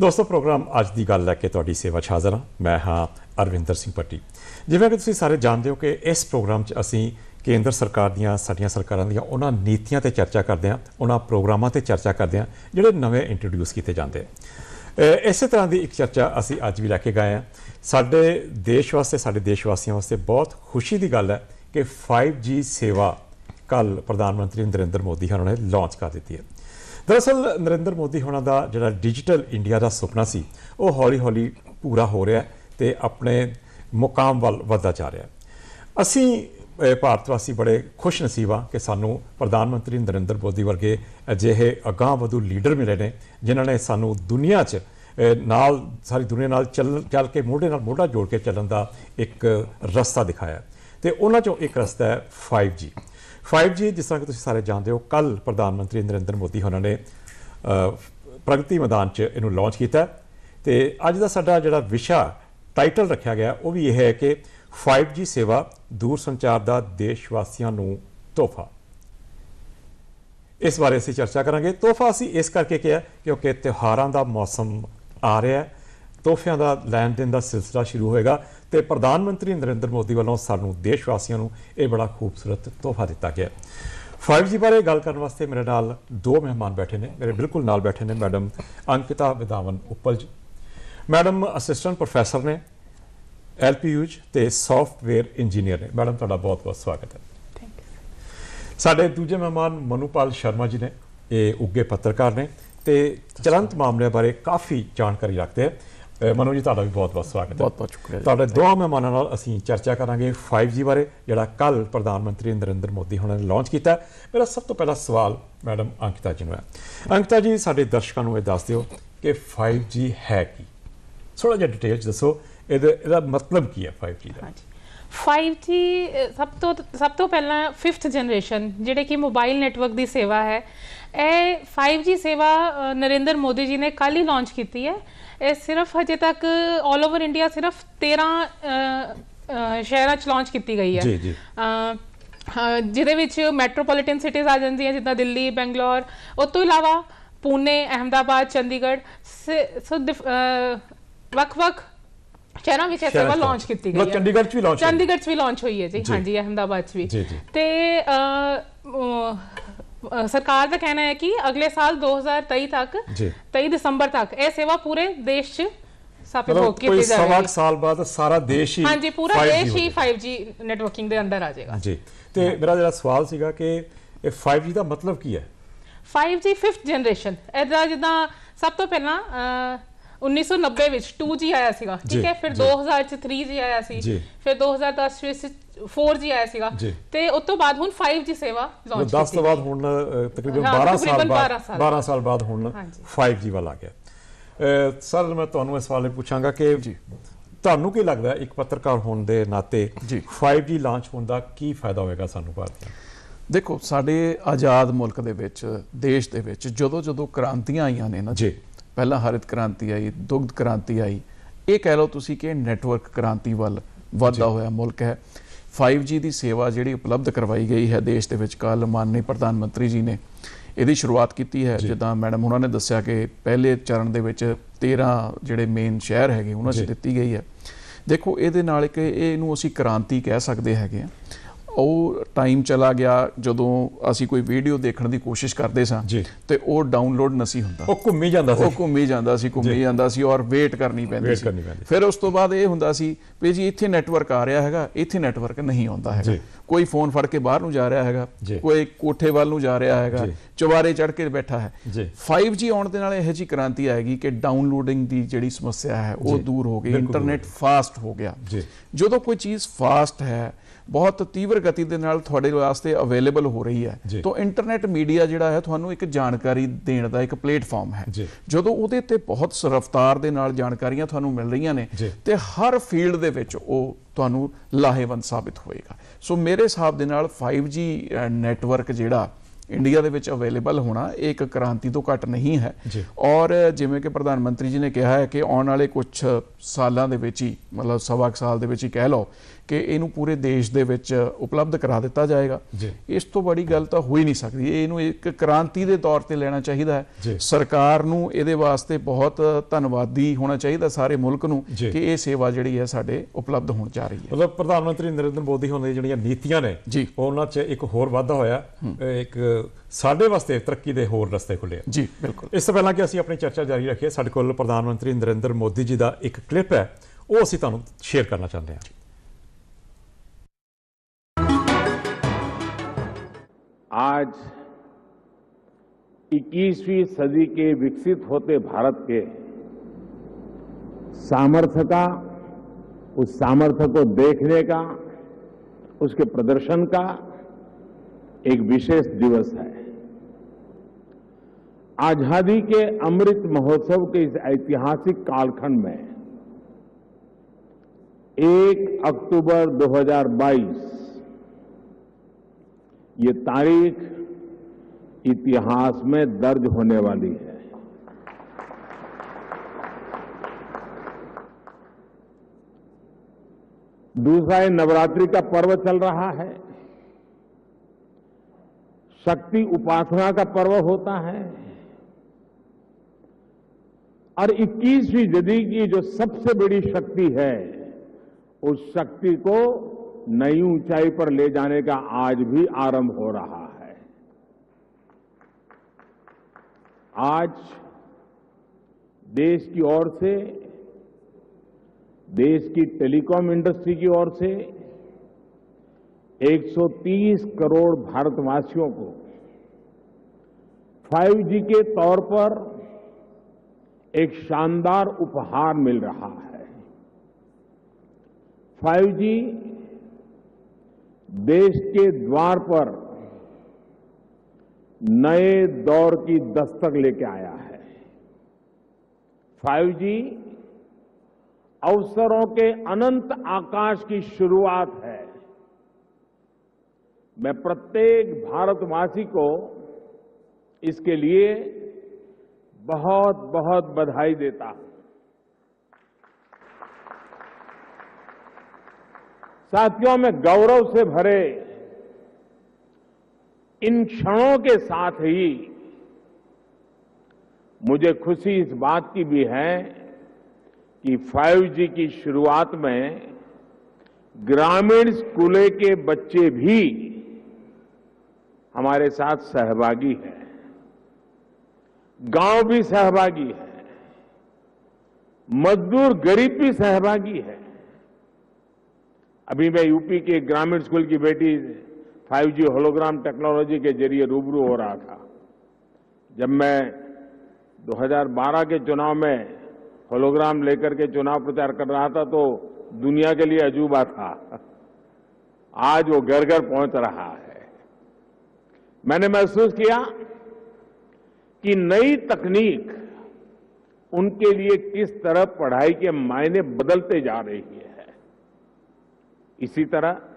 ਦੋਸਤੋ ਪ੍ਰੋਗਰਾਮ ਅੱਜ ਦੀ ਗੱਲ ਲੈ ਕੇ ਤੁਹਾਡੀ ਸੇਵਾ 'ਚ ਹਾਜ਼ਰ ਹਾਂ ਮੈਂ ਹਾਂ ਅਰਵਿੰਦਰ ਸਿੰਘ ਪੱਟੀ ਜਿਵੇਂ ਕਿ ਤੁਸੀਂ ਸਾਰੇ ਜਾਣਦੇ ਹੋ ਕਿ ਇਸ ਪ੍ਰੋਗਰਾਮ 'ਚ ਅਸੀਂ ਕੇਂਦਰ ਸਰਕਾਰ ਦੀਆਂ ਸਾਡੀਆਂ ਸਰਕਾਰਾਂ ਦੀਆਂ ਉਹਨਾਂ ਨੀਤੀਆਂ ਤੇ ਚਰਚਾ ਕਰਦੇ ਹਾਂ ਉਹਨਾਂ ਪ੍ਰੋਗਰਾਮਾਂ ਤੇ ਚਰਚਾ ਕਰਦੇ ਹਾਂ ਜਿਹੜੇ ਨਵੇਂ ਇੰਟਰੋਡਿਊਸ ਕੀਤੇ ਜਾਂਦੇ ਇਸੇ ਤਰ੍ਹਾਂ ਦੀ ਇੱਕ ਚਰਚਾ ਅਸੀਂ ਅੱਜ ਵੀ ਲੈ ਕੇ ਗਏ ਹਾਂ ਸਾਡੇ ਦੇਸ਼ ਵਾਸਤੇ ਸਾਡੇ ਦੇਸ਼ ਵਾਸੀਆਂ ਵਾਸਤੇ ਬਹੁਤ ਖੁਸ਼ੀ ਦੀ ਗੱਲ ਹੈ ਕਿ 5G ਸੇਵਾ ਕੱਲ ਪ੍ਰਧਾਨ ਮੰਤਰੀ ਨਰਿੰਦਰ ਮੋਦੀ ਹਰ ਨੇ ਲਾਂਚ ਕਰ ਦਿੱਤੀ ਹੈ ਦਰਅਸਲ ਨਰਿੰਦਰ ਮੋਦੀ ਹੋਣਾ ਦਾ ਜਿਹੜਾ ਡਿਜੀਟਲ ਇੰਡੀਆ ਦਾ ਸੁਪਨਾ ਸੀ ਉਹ ਹੌਲੀ-ਹੌਲੀ ਪੂਰਾ ਹੋ ਰਿਹਾ ਤੇ ਆਪਣੇ ਮੁਕਾਮ ਵੱਲ ਵਧਦਾ ਜਾ ਰਿਹਾ ਅਸੀਂ ਭਾਰਤ ਵਾਸੀ ਬੜੇ ਖੁਸ਼ ਨਸੀਬਾ ਕਿ ਸਾਨੂੰ ਪ੍ਰਧਾਨ ਮੰਤਰੀ ਨਰਿੰਦਰ ਮੋਦੀ ਵਰਗੇ ਅਜਿਹੇ ਅਗਾਹ ਵਧੂ ਲੀਡਰ ਮਿਲੇ ਨੇ ਜਿਨ੍ਹਾਂ ਨੇ ਸਾਨੂੰ ਦੁਨੀਆ 'ਚ ਨਾਲ ਸਾਰੀ ਦੁਨੀਆ ਨਾਲ ਚੱਲ ਚੱਲ ਕੇ ਮੋਢੇ ਨਾਲ ਮੋਢਾ ਜੋੜ ਕੇ ਚੱਲਣ ਦਾ ਇੱਕ ਰਸਤਾ ਦਿਖਾਇਆ ਤੇ ਉਹਨਾਂ ਚੋਂ ਇੱਕ ਰਸਤਾ ਹੈ 5G 5G ਜਿਸ ਤਰ੍ਹਾਂ ਕਿ ਤੁਸੀਂ ਸਾਰੇ ਜਾਣਦੇ ਹੋ ਕੱਲ ਪ੍ਰਧਾਨ ਮੰਤਰੀ ਨਰਿੰਦਰ ਮੋਦੀ ਹੋਣਾਂ ਨੇ ਪ੍ਰਗਤੀ ਮੈਦਾਨ 'ਚ ਇਹਨੂੰ ਲਾਂਚ ਕੀਤਾ ਤੇ ਅੱਜ ਦਾ ਸਾਡਾ ਜਿਹੜਾ ਵਿਸ਼ਾ ਟਾਈਟਲ ਰੱਖਿਆ ਗਿਆ ਉਹ ਵੀ ਇਹ ਹੈ ਕਿ 5G ਸੇਵਾ ਦੂਰ ਸੰਚਾਰ ਦਾ ਦੇਸ਼ ਵਾਸੀਆਂ ਨੂੰ ਤੋਹਫਾ ਇਸ ਬਾਰੇ ਅਸੀਂ ਚਰਚਾ ਕਰਾਂਗੇ ਤੋਹਫਾ ਅਸੀਂ ਇਸ ਕਰਕੇ ਕਿਹਾ ਕਿਉਂਕਿ ਤਿਉਹਾਰਾਂ ਦਾ ਮੌਸਮ ਆ ਰਿਹਾ ਹੈ ਤੋਹਫਿਆਂ ਦਾ ਲੈਣ ਦੇਣ ਦਾ ਸਿਲਸਿਲਾ ਸ਼ੁਰੂ ਹੋਏਗਾ ਤੇ ਪ੍ਰਧਾਨ ਮੰਤਰੀ ਨਰਿੰਦਰ ਮੋਦੀ ਵੱਲੋਂ ਸਾਨੂੰ ਦੇਸ਼ ਵਾਸੀਆਂ ਨੂੰ ਇਹ ਬੜਾ ਖੂਬਸੂਰਤ ਤੋਹਫਾ ਦਿੱਤਾ ਗਿਆ 5G ਬਾਰੇ ਗੱਲ ਕਰਨ ਵਾਸਤੇ ਮੇਰੇ ਨਾਲ ਦੋ ਮਹਿਮਾਨ ਬੈਠੇ ਨੇ ਮੇਰੇ ਬਿਲਕੁਲ ਨਾਲ ਬੈਠੇ ਨੇ ਮੈਡਮ ਅੰਕਿਤਾ ਵਿਦਾਵਨ Uppal ji madam assistant professor ਨੇ ਐਲਪੀਯੂ ਤੇ ਸੌਫਟਵੇਅਰ ਇੰਜੀਨੀਅਰ ਨੇ ਮੈਡਮ ਤੁਹਾਡਾ ਬਹੁਤ-ਬਹੁਤ ਸਵਾਗਤ ਹੈ ਥੈਂਕ ਯੂ ਸਾਡੇ ਦੂਜੇ ਮਹਿਮਾਨ ਮਨੂਪਾਲ ਸ਼ਰਮਾ ਜੀ ਨੇ ਇਹ ਉੱਗੇ ਪੱਤਰਕਾਰ ਨੇ ਤੇ ਚਲੰਤ ਮਾਮਲੇ ਬਾਰੇ ਕਾਫੀ ਜਾਣਕਾਰੀ ਰੱਖਦੇ ਹੈ ਮਨੋਜ ਜੀ ਤੁਹਾਡਾ ਵੀ ਬਹੁਤ-ਬਹੁਤ ਸਵਾਗਤ ਹੈ ਬਹੁਤ-ਬਹੁਤ ਸ਼ੁਕਰੀਆ ਤੁਹਾਡੇ ਦੋ ਮਹਿਮਾਨਾਂ ਨਾਲ ਅਸੀਂ ਚਰਚਾ ਕਰਾਂਗੇ 5G ਬਾਰੇ ਜਿਹੜਾ ਕੱਲ ਪ੍ਰਧਾਨ ਮੰਤਰੀ ਨਰਿੰਦਰ ਮੋਦੀ ਹੁਣਾਂ ਨੇ ਲਾਂਚ ਕੀਤਾ ਮੇਰਾ ਸਭ ਤੋਂ ਪਹਿਲਾ ਸਵਾਲ ਮੈਡਮ ਅੰਕਿਤਾ ਜੀ ਨੂੰ ਹੈ ਅੰਕਿਤਾ ਜੀ ਸਾਡੇ ਦਰਸ਼ਕਾਂ ਨੂੰ ਇਹ ਦੱਸ ਦਿਓ ਕਿ 5G ਹੈ ਕੀ ਥੋੜਾ ਜਿਹਾ ਡਿਟੇਲ ਦੱਸੋ ਇਹਦਾ ਇਹਦਾ ਮਤਲਬ ਕੀ ਹੈ 5G ਦਾ ਹਾਂਜੀ 5G ਸਭ ਤੋਂ ਸਭ ਤੋਂ ਪਹਿਲਾਂ 5th ਜਨਰੇਸ਼ਨ ਜਿਹੜੇ ਕਿ ਮੋਬਾਈਲ ਨੈਟਵਰਕ ਦੀ ਸੇਵਾ ਹੈ ਇਹ 5G ਸੇਵਾ ਨਰਿੰਦਰ ਮੋਦੀ ਜੀ ਨੇ ਕੱਲ ਹੀ ਲਾਂਚ ਕੀਤੀ ਹੈ ਇਹ ਸਿਰਫ ਹਜੇ ਤੱਕ 올 ਓਵਰ ਇੰਡੀਆ ਸਿਰਫ 13 ਸ਼ਹਿਰਾਂ ਚ ਲਾਂਚ ਕੀਤੀ ਗਈ ਹੈ ਜੀ ਜੀ ਜਿਹਦੇ ਵਿੱਚ ਮੈਟਰੋਪੋਲੀਟਨ ਸਿਟੀਜ਼ ਆ ਜਾਂਦੀਆਂ ਜਿੱਦਾਂ ਦਿੱਲੀ ਬੈਂਗਲੌਰ ਉਸ ਤੋਂ ਇਲਾਵਾ ਪੂਨੇ ਅਹਮਦਾਬਾਦ ਚੰਡੀਗੜ੍ਹ ਸੋ ਵਕ ਵਕ ਸ਼ਹਿਰਾਂ ਵਿੱਚ ਇਹ ਸੇਵਾ ਲਾਂਚ ਕੀਤੀ ਗਈ ਹੈ ਚੰਡੀਗੜ੍ਹ 'ਚ ਵੀ ਲਾਂਚ ਚੰਡੀਗੜ੍ਹ 'ਚ ਵੀ ਲਾਂਚ ਹੋਈ ਹੈ ਜੀ ਹਾਂਜੀ ਅਹਮਦਾਬਾਦ 'ਚ ਵੀ ਤੇ ਸਰਕਾਰ ਦਾ ਕਹਿਣਾ ਹੈ ਕਿ ਅਗਲੇ ਸਾਲ 2023 ਤੱਕ 23 ਦਸੰਬਰ ਤੱਕ ਇਹ ਸੇਵਾ ਪੂਰੇ ਦੇਸ਼ 'ਚ ਸਾਪੇ ਹੋ ਕੇ ਤੇ ਜਾਏਗੀ ਕੋਈ ਸਾਲ ਬਾਅਦ ਸਾਰਾ ਦੇਸ਼ ਹੀ ਹਾਂਜੀ ਪੂਰਾ ਦੇਸ਼ ਹੀ 5G ਨੈਟਵਰਕਿੰਗ ਦੇ ਅੰਦਰ ਆ ਜਾਏਗਾ ਜੀ ਤੇ ਮੇਰਾ ਜਿਹੜਾ ਸਵਾਲ ਸੀਗਾ ਕਿ ਇਹ 5G ਦਾ ਮਤਲਬ ਕੀ ਹੈ 5G 5th ਜਨਰੇਸ਼ਨ ਇਹਦਾ ਜਿੱਦਾਂ ਸਭ ਤੋਂ ਪਹਿਲਾਂ 1990 ਵਿੱਚ 2G ਆਇਆ ਸੀਗਾ ਠੀਕ ਹੈ ਫਿਰ 2000 ਚ 3G ਆਇਆ ਸੀ ਫਿਰ 2010 ਵਿੱਚ 4G ਆਇਆ ਸੀਗਾ ਤੇ ਉਸ ਤੋਂ ਬਾਅਦ ਹੁਣ 5G ਸੇਵਾ ਲਾਂਚ ਕੀਤੀ 10 ਤੋਂ ਬਾਅਦ ਹੁਣ ਤਕਰੀਬਨ 12 ਸਾਲ ਬਾਅਦ 12 ਸਾਲ ਬਾਅਦ ਹੁਣ 5G ਵਾਲਾ ਆ ਗਿਆ ਸਰ ਮੈਂ ਤੁਹਾਨੂੰ ਇਸ ਵਾਲੇ ਪੁੱਛਾਂਗਾ ਕਿ ਜੀ ਤੁਹਾਨੂੰ ਕੀ ਲੱਗਦਾ ਇੱਕ ਪੱਤਰਕਾਰ ਹੋਣ ਦੇ ਨਾਤੇ 5G ਲਾਂਚ ਹੋਣ ਦਾ ਕੀ ਫਾਇਦਾ ਹੋਵੇਗਾ ਸਾਨੂੰ ਭਾਰਤੀਆਂ ਦੇਖੋ ਸਾਡੇ ਆਜ਼ਾਦ ਮੁਲਕ ਦੇ ਵਿੱਚ ਦੇਸ਼ ਦੇ ਵਿੱਚ ਜਦੋਂ ਜਦੋਂ ਕ੍ਰਾਂਤੀਆਂ ਆਈਆਂ ਨੇ ਨਾ ਜੀ ਪਹਿਲਾਂ ਹਰਿਤ ਕ੍ਰਾਂਤੀ ਆਈ ਦੁਗਧ ਕ੍ਰਾਂਤੀ ਆਈ ਇਹ ਕਹਿ ਲਓ ਤੁਸੀਂ ਕਿ ਨੈਟਵਰਕ ਕ੍ਰਾਂਤੀ ਵੱਲ ਵਧਦਾ ਹੋਇਆ ਮੁਲਕ ਹੈ 5G ਦੀ ਸੇਵਾ ਜਿਹੜੀ ਉਪਲਬਧ ਕਰਵਾਈ ਗਈ ਹੈ ਦੇਸ਼ ਦੇ ਵਿੱਚ ਕੱਲ ਮਾਨਨੀ ਪ੍ਰਧਾਨ ਮੰਤਰੀ ਜੀ ਨੇ ਇਹਦੀ ਸ਼ੁਰੂਆਤ ਕੀਤੀ ਹੈ ਜਿੱਦਾਂ ਮੈਡਮ ਉਹਨਾਂ ਨੇ ਦੱਸਿਆ ਕਿ ਪਹਿਲੇ ਚਰਨ ਦੇ ਵਿੱਚ 13 ਜਿਹੜੇ ਮੇਨ ਸ਼ਹਿਰ ਹੈਗੇ ਉਹਨਾਂ 'ਚ ਦਿੱਤੀ ਗਈ ਹੈ ਦੇਖੋ ਇਹਦੇ ਨਾਲ ਇਹ ਇਹਨੂੰ ਅਸੀਂ ਕ੍ਰਾਂਤੀ ਕਹਿ ਸਕਦੇ ਹੈਗੇ ਆ ਉਹ ਟਾਈਮ ਚਲਾ ਗਿਆ ਜਦੋਂ ਅਸੀਂ ਕੋਈ ਵੀਡੀਓ ਦੇਖਣ ਦੀ ਕੋਸ਼ਿਸ਼ ਕਰਦੇ ਸਾਂ ਤੇ ਉਹ ਡਾਊਨਲੋਡ ਨਹੀਂ ਹੁੰਦਾ ਉਹ ਘੁੰਮੀ ਜਾਂਦਾ ਸੀ ਉਹ ਘੁੰਮੀ ਜਾਂਦਾ ਸੀ ਘੁੰਮੀ ਜਾਂਦਾ ਸੀ ਔਰ ਵੇਟ ਕਰਨੀ ਪੈਂਦੀ ਸੀ ਫਿਰ ਉਸ ਤੋਂ ਬਾਅਦ ਇਹ ਹੁੰਦਾ ਸੀ ਵੀ ਜੀ ਇੱਥੇ ਨੈਟਵਰਕ ਆ ਰਿਹਾ ਹੈਗਾ ਇੱਥੇ ਨੈਟਵਰਕ ਨਹੀਂ ਆਉਂਦਾ ਹੈਗਾ ਕੋਈ ਫੋਨ ਫੜ ਕੇ ਬਾਹਰ ਨੂੰ ਜਾ ਰਿਹਾ ਹੈਗਾ ਕੋਈ ਕੋਠੇ ਵੱਲ ਨੂੰ ਜਾ ਰਿਹਾ ਹੈਗਾ ਚਵਾਰੇ ਚੜ ਕੇ ਬੈਠਾ ਹੈ 5G ਆਉਣ ਦੇ ਨਾਲ ਇਹ ਜੀ ਕ੍ਰਾਂਤੀ ਆਏਗੀ ਕਿ ਡਾਊਨਲੋਡਿੰਗ ਦੀ ਜਿਹੜੀ ਸਮੱਸਿਆ ਹੈ ਉਹ ਦੂਰ ਹੋ ਗਈ ਇੰਟਰਨੈਟ ਫਾਸਟ ਹੋ ਗਿਆ ਜਦੋਂ ਕੋਈ ਚੀਜ਼ ਫਾਸਟ ਹੈ ਬਹੁਤ ਤੀਵਰ ਗਤੀ ਦੇ ਨਾਲ ਤੁਹਾਡੇ ਵਾਸਤੇ ਅਵੇਲੇਬਲ ਹੋ ਰਹੀ ਹੈ ਤਾਂ ਇੰਟਰਨੈਟ ਮੀਡੀਆ ਜਿਹੜਾ ਹੈ ਤੁਹਾਨੂੰ ਇੱਕ ਜਾਣਕਾਰੀ ਦੇਣ ਦਾ ਇੱਕ ਪਲੇਟਫਾਰਮ ਹੈ ਜਦੋਂ ਉਹਦੇ ਤੇ ਬਹੁਤ ਰਫ਼ਤਾਰ ਦੇ ਨਾਲ ਜਾਣਕਾਰੀਆਂ ਤੁਹਾਨੂੰ ਮਿਲ ਰਹੀਆਂ ਨੇ ਤੇ ਹਰ ਫੀਲਡ ਦੇ ਵਿੱਚ ਉਹ ਤੁਹਾਨੂੰ ਲਾਹੇਵੰਦ ਸਾਬਿਤ ਹੋਏਗਾ ਸੋ ਮੇਰੇ ਹਿਸਾਬ ਦੇ ਨਾਲ 5G ਨੈਟਵਰਕ ਜਿਹੜਾ ਇੰਡੀਆ ਦੇ ਵਿੱਚ ਅਵੇਲੇਬਲ ਹੋਣਾ ਇੱਕ ਕ੍ਰਾਂਤੀ ਤੋਂ ਘੱਟ ਨਹੀਂ ਹੈ ਔਰ ਜਿਵੇਂ ਕਿ ਪ੍ਰਧਾਨ ਮੰਤਰੀ ਜੀ ਨੇ ਕਿਹਾ ਹੈ ਕਿ ਆਉਣ ਵਾਲੇ ਕੁਝ ਸਾਲਾਂ ਦੇ ਵਿੱਚ ਹੀ ਮਤਲਬ ਸਵਾ ਸਾਲ ਦੇ ਵਿੱਚ ਹੀ ਕਹਿ ਲਓ ਕਿ ਇਹਨੂੰ ਪੂਰੇ ਦੇਸ਼ ਦੇ ਵਿੱਚ ਉਪਲਬਧ ਕਰਾ ਦਿੱਤਾ ਜਾਏਗਾ ਇਸ ਤੋਂ ਬੜੀ ਗੱਲ ਤਾਂ ਹੋ ਹੀ ਨਹੀਂ ਸਕਦੀ ਇਹਨੂੰ ਇੱਕ ਕ੍ਰਾਂਤੀ ਦੇ ਤੌਰ ਤੇ ਲੈਣਾ ਚਾਹੀਦਾ ਹੈ ਸਰਕਾਰ ਨੂੰ ਇਹਦੇ ਵਾਸਤੇ ਬਹੁਤ ਧੰਨਵਾਦੀ ਹੋਣਾ ਚਾਹੀਦਾ ਸਾਰੇ ਮੁਲਕ ਨੂੰ ਕਿ ਇਹ ਸੇਵਾ ਜਿਹੜੀ ਹੈ ਸਾਡੇ ਉਪਲਬਧ ਹੋਣ ਜਾ ਰਹੀ ਹੈ ਮਤਲਬ ਪ੍ਰਧਾਨ ਮੰਤਰੀ ਨਰਿੰਦਰ ਮੋਦੀ ਹੋਣ ਦੀ ਜਿਹੜੀਆਂ ਨੀਤੀਆਂ ਨੇ ਉਹਨਾਂ 'ਚ ਇੱਕ ਹੋਰ ਵਾਧਾ ਹੋਇਆ ਇੱਕ ਸਾਡੇ ਵਾਸਤੇ ਤਰੱਕੀ ਦੇ ਹੋਰ ਰਸਤੇ ਖੁੱਲੇ ਆ ਜੀ ਬਿਲਕੁਲ ਇਸ ਤੋਂ ਪਹਿਲਾਂ ਕਿ ਅਸੀਂ ਆਪਣੀ ਚਰਚਾ ਜਾਰੀ ਰੱਖੀਏ ਸਾਡੇ ਕੋਲ ਪ੍ਰਧਾਨ ਮੰਤਰੀ ਨਰਿੰਦਰ ਮੋਦੀ ਜੀ ਦਾ ਇੱਕ ਕਲਿੱਪ ਹੈ ਉਹ ਅਸੀਂ ਤੁਹਾਨੂੰ ਸ਼ੇਅਰ ਕਰਨਾ ਚਾਹੁੰਦੇ ਹਾਂ आज 21वीं सदी के विकसित होते भारत के सामर्थ्य का उस सामर्थ्य को देखने का उसके प्रदर्शन का एक विशेष दिवस है आजादी के अमृत महोत्सव के इस ऐतिहासिक कालखंड में 1 अक्टूबर 2022 ये तारीख इतिहास में दर्ज होने वाली है दूसरा ये नवरात्रि का पर्व चल रहा है शक्ति उपासना का पर्व होता है और 21वीं सदी की जो सबसे बड़ी शक्ति है उस शक्ति को नई ऊंचाई पर ले जाने का आज भी आरंभ हो रहा है आज देश की ओर से देश की टेलीकॉम इंडस्ट्री की ओर से 130 करोड़ भारतवासियों को 5G के तौर पर एक शानदार उपहार मिल रहा है 5G देश के द्वार पर नए दौर की दस्तक लेके आया है 5G अवसरों के अनंत आकाश की शुरुआत है मैं प्रत्येक भारतवासी को इसके लिए बहुत बहुत बधाई देता हूं साथियों में गौरव से भरे इन क्षणों के साथ ही मुझे खुशी इस बात की भी है कि 5G की शुरुआत में ग्रामीण स्कूले के बच्चे भी हमारे साथ सहभागी हैं गांव भी सहभागी है मजदूर गरीब भी सहभागी है अभी मैं यूपी के ग्रामीण स्कूल की बेटी 5G होलोग्राम टेक्नोलॉजी के जरिए रूबरू हो रहा था जब मैं 2012 के चुनाव में होलोग्राम लेकर के चुनाव प्रचार कर रहा था तो दुनिया के लिए अजूबा था आज वो घर घर पहुंच रहा है मैंने महसूस किया कि नई तकनीक उनके लिए किस तरह पढ़ाई के मायने बदलते जा रही है इसी तरह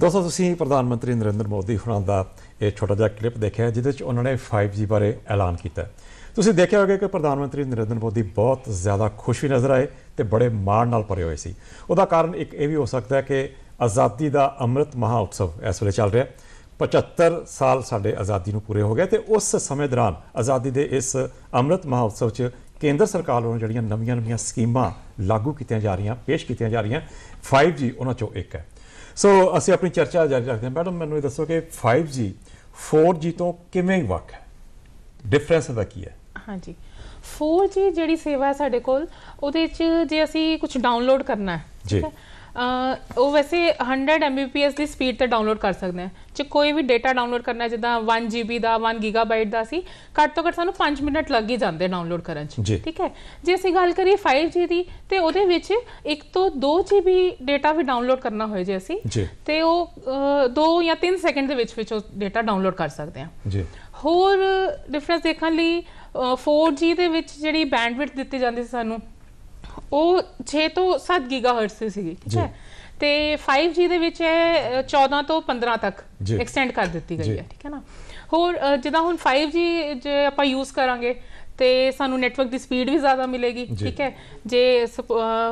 ਦੋਸਤੋ ਤੁਸੀਂ ਪ੍ਰਧਾਨ ਮੰਤਰੀ ਨਰਿੰਦਰ ਮੋਦੀ ਹੁਣਾਂ ਦਾ ਇਹ ਛੋਟਾ ਜਿਹਾ ਕਲਿੱਪ ਦੇਖਿਆ ਜਿਹਦੇ ਵਿੱਚ ਉਹਨਾਂ ਨੇ 5G ਬਾਰੇ ਐਲਾਨ ਕੀਤਾ ਤੁਸੀਂ ਦੇਖਿਆ ਹੋਵੇਗਾ ਕਿ ਪ੍ਰਧਾਨ ਮੰਤਰੀ ਨਰਿੰਦਰ ਮੋਦੀ ਬਹੁਤ ਜ਼ਿਆਦਾ ਖੁਸ਼ ਵੀ ਨਜ਼ਰ ਆਏ ਤੇ ਬੜੇ ਮਾਣ ਨਾਲ ਭਰੇ ਹੋਏ ਸੀ ਉਹਦਾ ਕਾਰਨ ਇੱਕ ਇਹ ਵੀ ਹੋ ਸਕਦਾ ਹੈ ਕਿ ਆਜ਼ਾਦੀ ਦਾ ਅੰਮ੍ਰਿਤ ਮਹਾਉਤਸਵ ਇਸ ਵੇਲੇ ਚੱਲ ਰਿਹਾ 75 ਸਾਲ ਸਾਡੇ ਆਜ਼ਾਦੀ ਨੂੰ ਪੂਰੇ ਹੋ ਗਏ ਤੇ ਉਸ ਸਮੇਂ ਦੌਰਾਨ ਆਜ਼ਾਦੀ ਦੇ ਇਸ ਅੰਮ੍ਰਿਤ ਮਹਾਉਤਸਵ 'ਚ ਕੇਂਦਰ ਸਰਕਾਰ ਵੱਲੋਂ ਜਿਹੜੀਆਂ ਨਵੀਆਂ-ਨਵੀਆਂ ਸਕੀਮਾਂ ਲਾਗੂ ਕੀਤੀਆਂ ਜਾ ਰਹੀਆਂ ਪੇਸ਼ ਕੀਤੀਆਂ ਜਾ ਰਹੀਆਂ 5G ਉਹਨਾਂ ਚੋਂ ਇੱਕ ਹੈ ਸੋ ਅਸੀਂ ਆਪਣੀ ਚਰਚਾ ਜਾਰੀ ਰੱਖਦੇ ਹਾਂ ਮੈਡਮ ਮੈਨੂੰ ਇਹ ਦੱਸੋ ਕਿ 5G 4G ਤੋਂ ਕਿਵੇਂ ਵੱਖ ਹੈ ਡਿਫਰੈਂਸ ਦਾ ਕੀ ਹੈ ਹਾਂਜੀ 4G ਜਿਹੜੀ ਸੇਵਾ ਹੈ ਸਾਡੇ ਕੋਲ ਉਹਦੇ ਵਿੱਚ ਜੇ ਅਸੀਂ ਕੁਝ ਡਾਊਨਲੋਡ ਕਰਨਾ ਹੈ ਠੀਕ ਹੈ ਉਹ ਵੈਸੇ 100 Mbps ਦੀ ਸਪੀਡ ਤੇ ਡਾਊਨਲੋਡ ਕਰ ਸਕਦੇ ਆ ਜੇ ਕੋਈ ਵੀ ਡਾਟਾ ਡਾਊਨਲੋਡ ਕਰਨਾ ਹੈ ਜਿੱਦਾਂ 1 GB ਦਾ 1 GB ਦਾ ਸੀ ਘੱਟ ਤੋਂ ਘੱਟ ਸਾਨੂੰ 5 ਮਿੰਟ ਲੱਗ ਹੀ ਜਾਂਦੇ ਡਾਊਨਲੋਡ ਕਰਨ 'ਚ ਠੀਕ ਹੈ ਜੇ ਅਸੀਂ ਗੱਲ ਕਰੀਏ 5G ਦੀ ਤੇ ਉਹਦੇ ਵਿੱਚ 1 ਤੋਂ 2 GB ਡਾਟਾ ਵੀ ਡਾਊਨਲੋਡ ਕਰਨਾ ਹੋਏ ਜੇ ਅਸੀਂ ਤੇ ਉਹ 2 ਜਾਂ 3 ਸੈਕਿੰਡ ਦੇ ਵਿੱਚ ਵਿੱਚ ਉਹ ਡਾਟਾ ਡਾਊਨਲੋਡ ਕਰ ਸਕਦੇ ਆ ਜੀ ਹੋਰ ਡਿਫਰੈਂਸ ਦੇਖਣ ਲਈ 4G ਦੇ ਵਿੱਚ ਜਿਹੜੀ ਬੈਂਡਵਿਡਥ ਦਿੱਤੀ ਜਾਂਦੀ ਸੀ ਸਾਨੂੰ ਉਹ 6 ਤੋਂ 7 ਗੀਗਾਹਰਟਸ ਤੇ ਸੀਗੀ ਠੀਕ ਹੈ ਤੇ 5G ਦੇ ਵਿੱਚ ਇਹ 14 ਤੋਂ 15 ਤੱਕ ਐਕਸਟੈਂਡ ਕਰ ਦਿੱਤੀ ਗਈ ਹੈ ਠੀਕ ਹੈ ਨਾ ਹੋਰ ਜਿੱਦਾਂ ਹੁਣ 5G ਜੇ ਆਪਾਂ ਯੂਜ਼ ਕਰਾਂਗੇ ਤੇ ਸਾਨੂੰ ਨੈਟਵਰਕ ਦੀ ਸਪੀਡ ਵੀ ਜ਼ਿਆਦਾ ਮਿਲੇਗੀ ਠੀਕ ਹੈ ਜੇ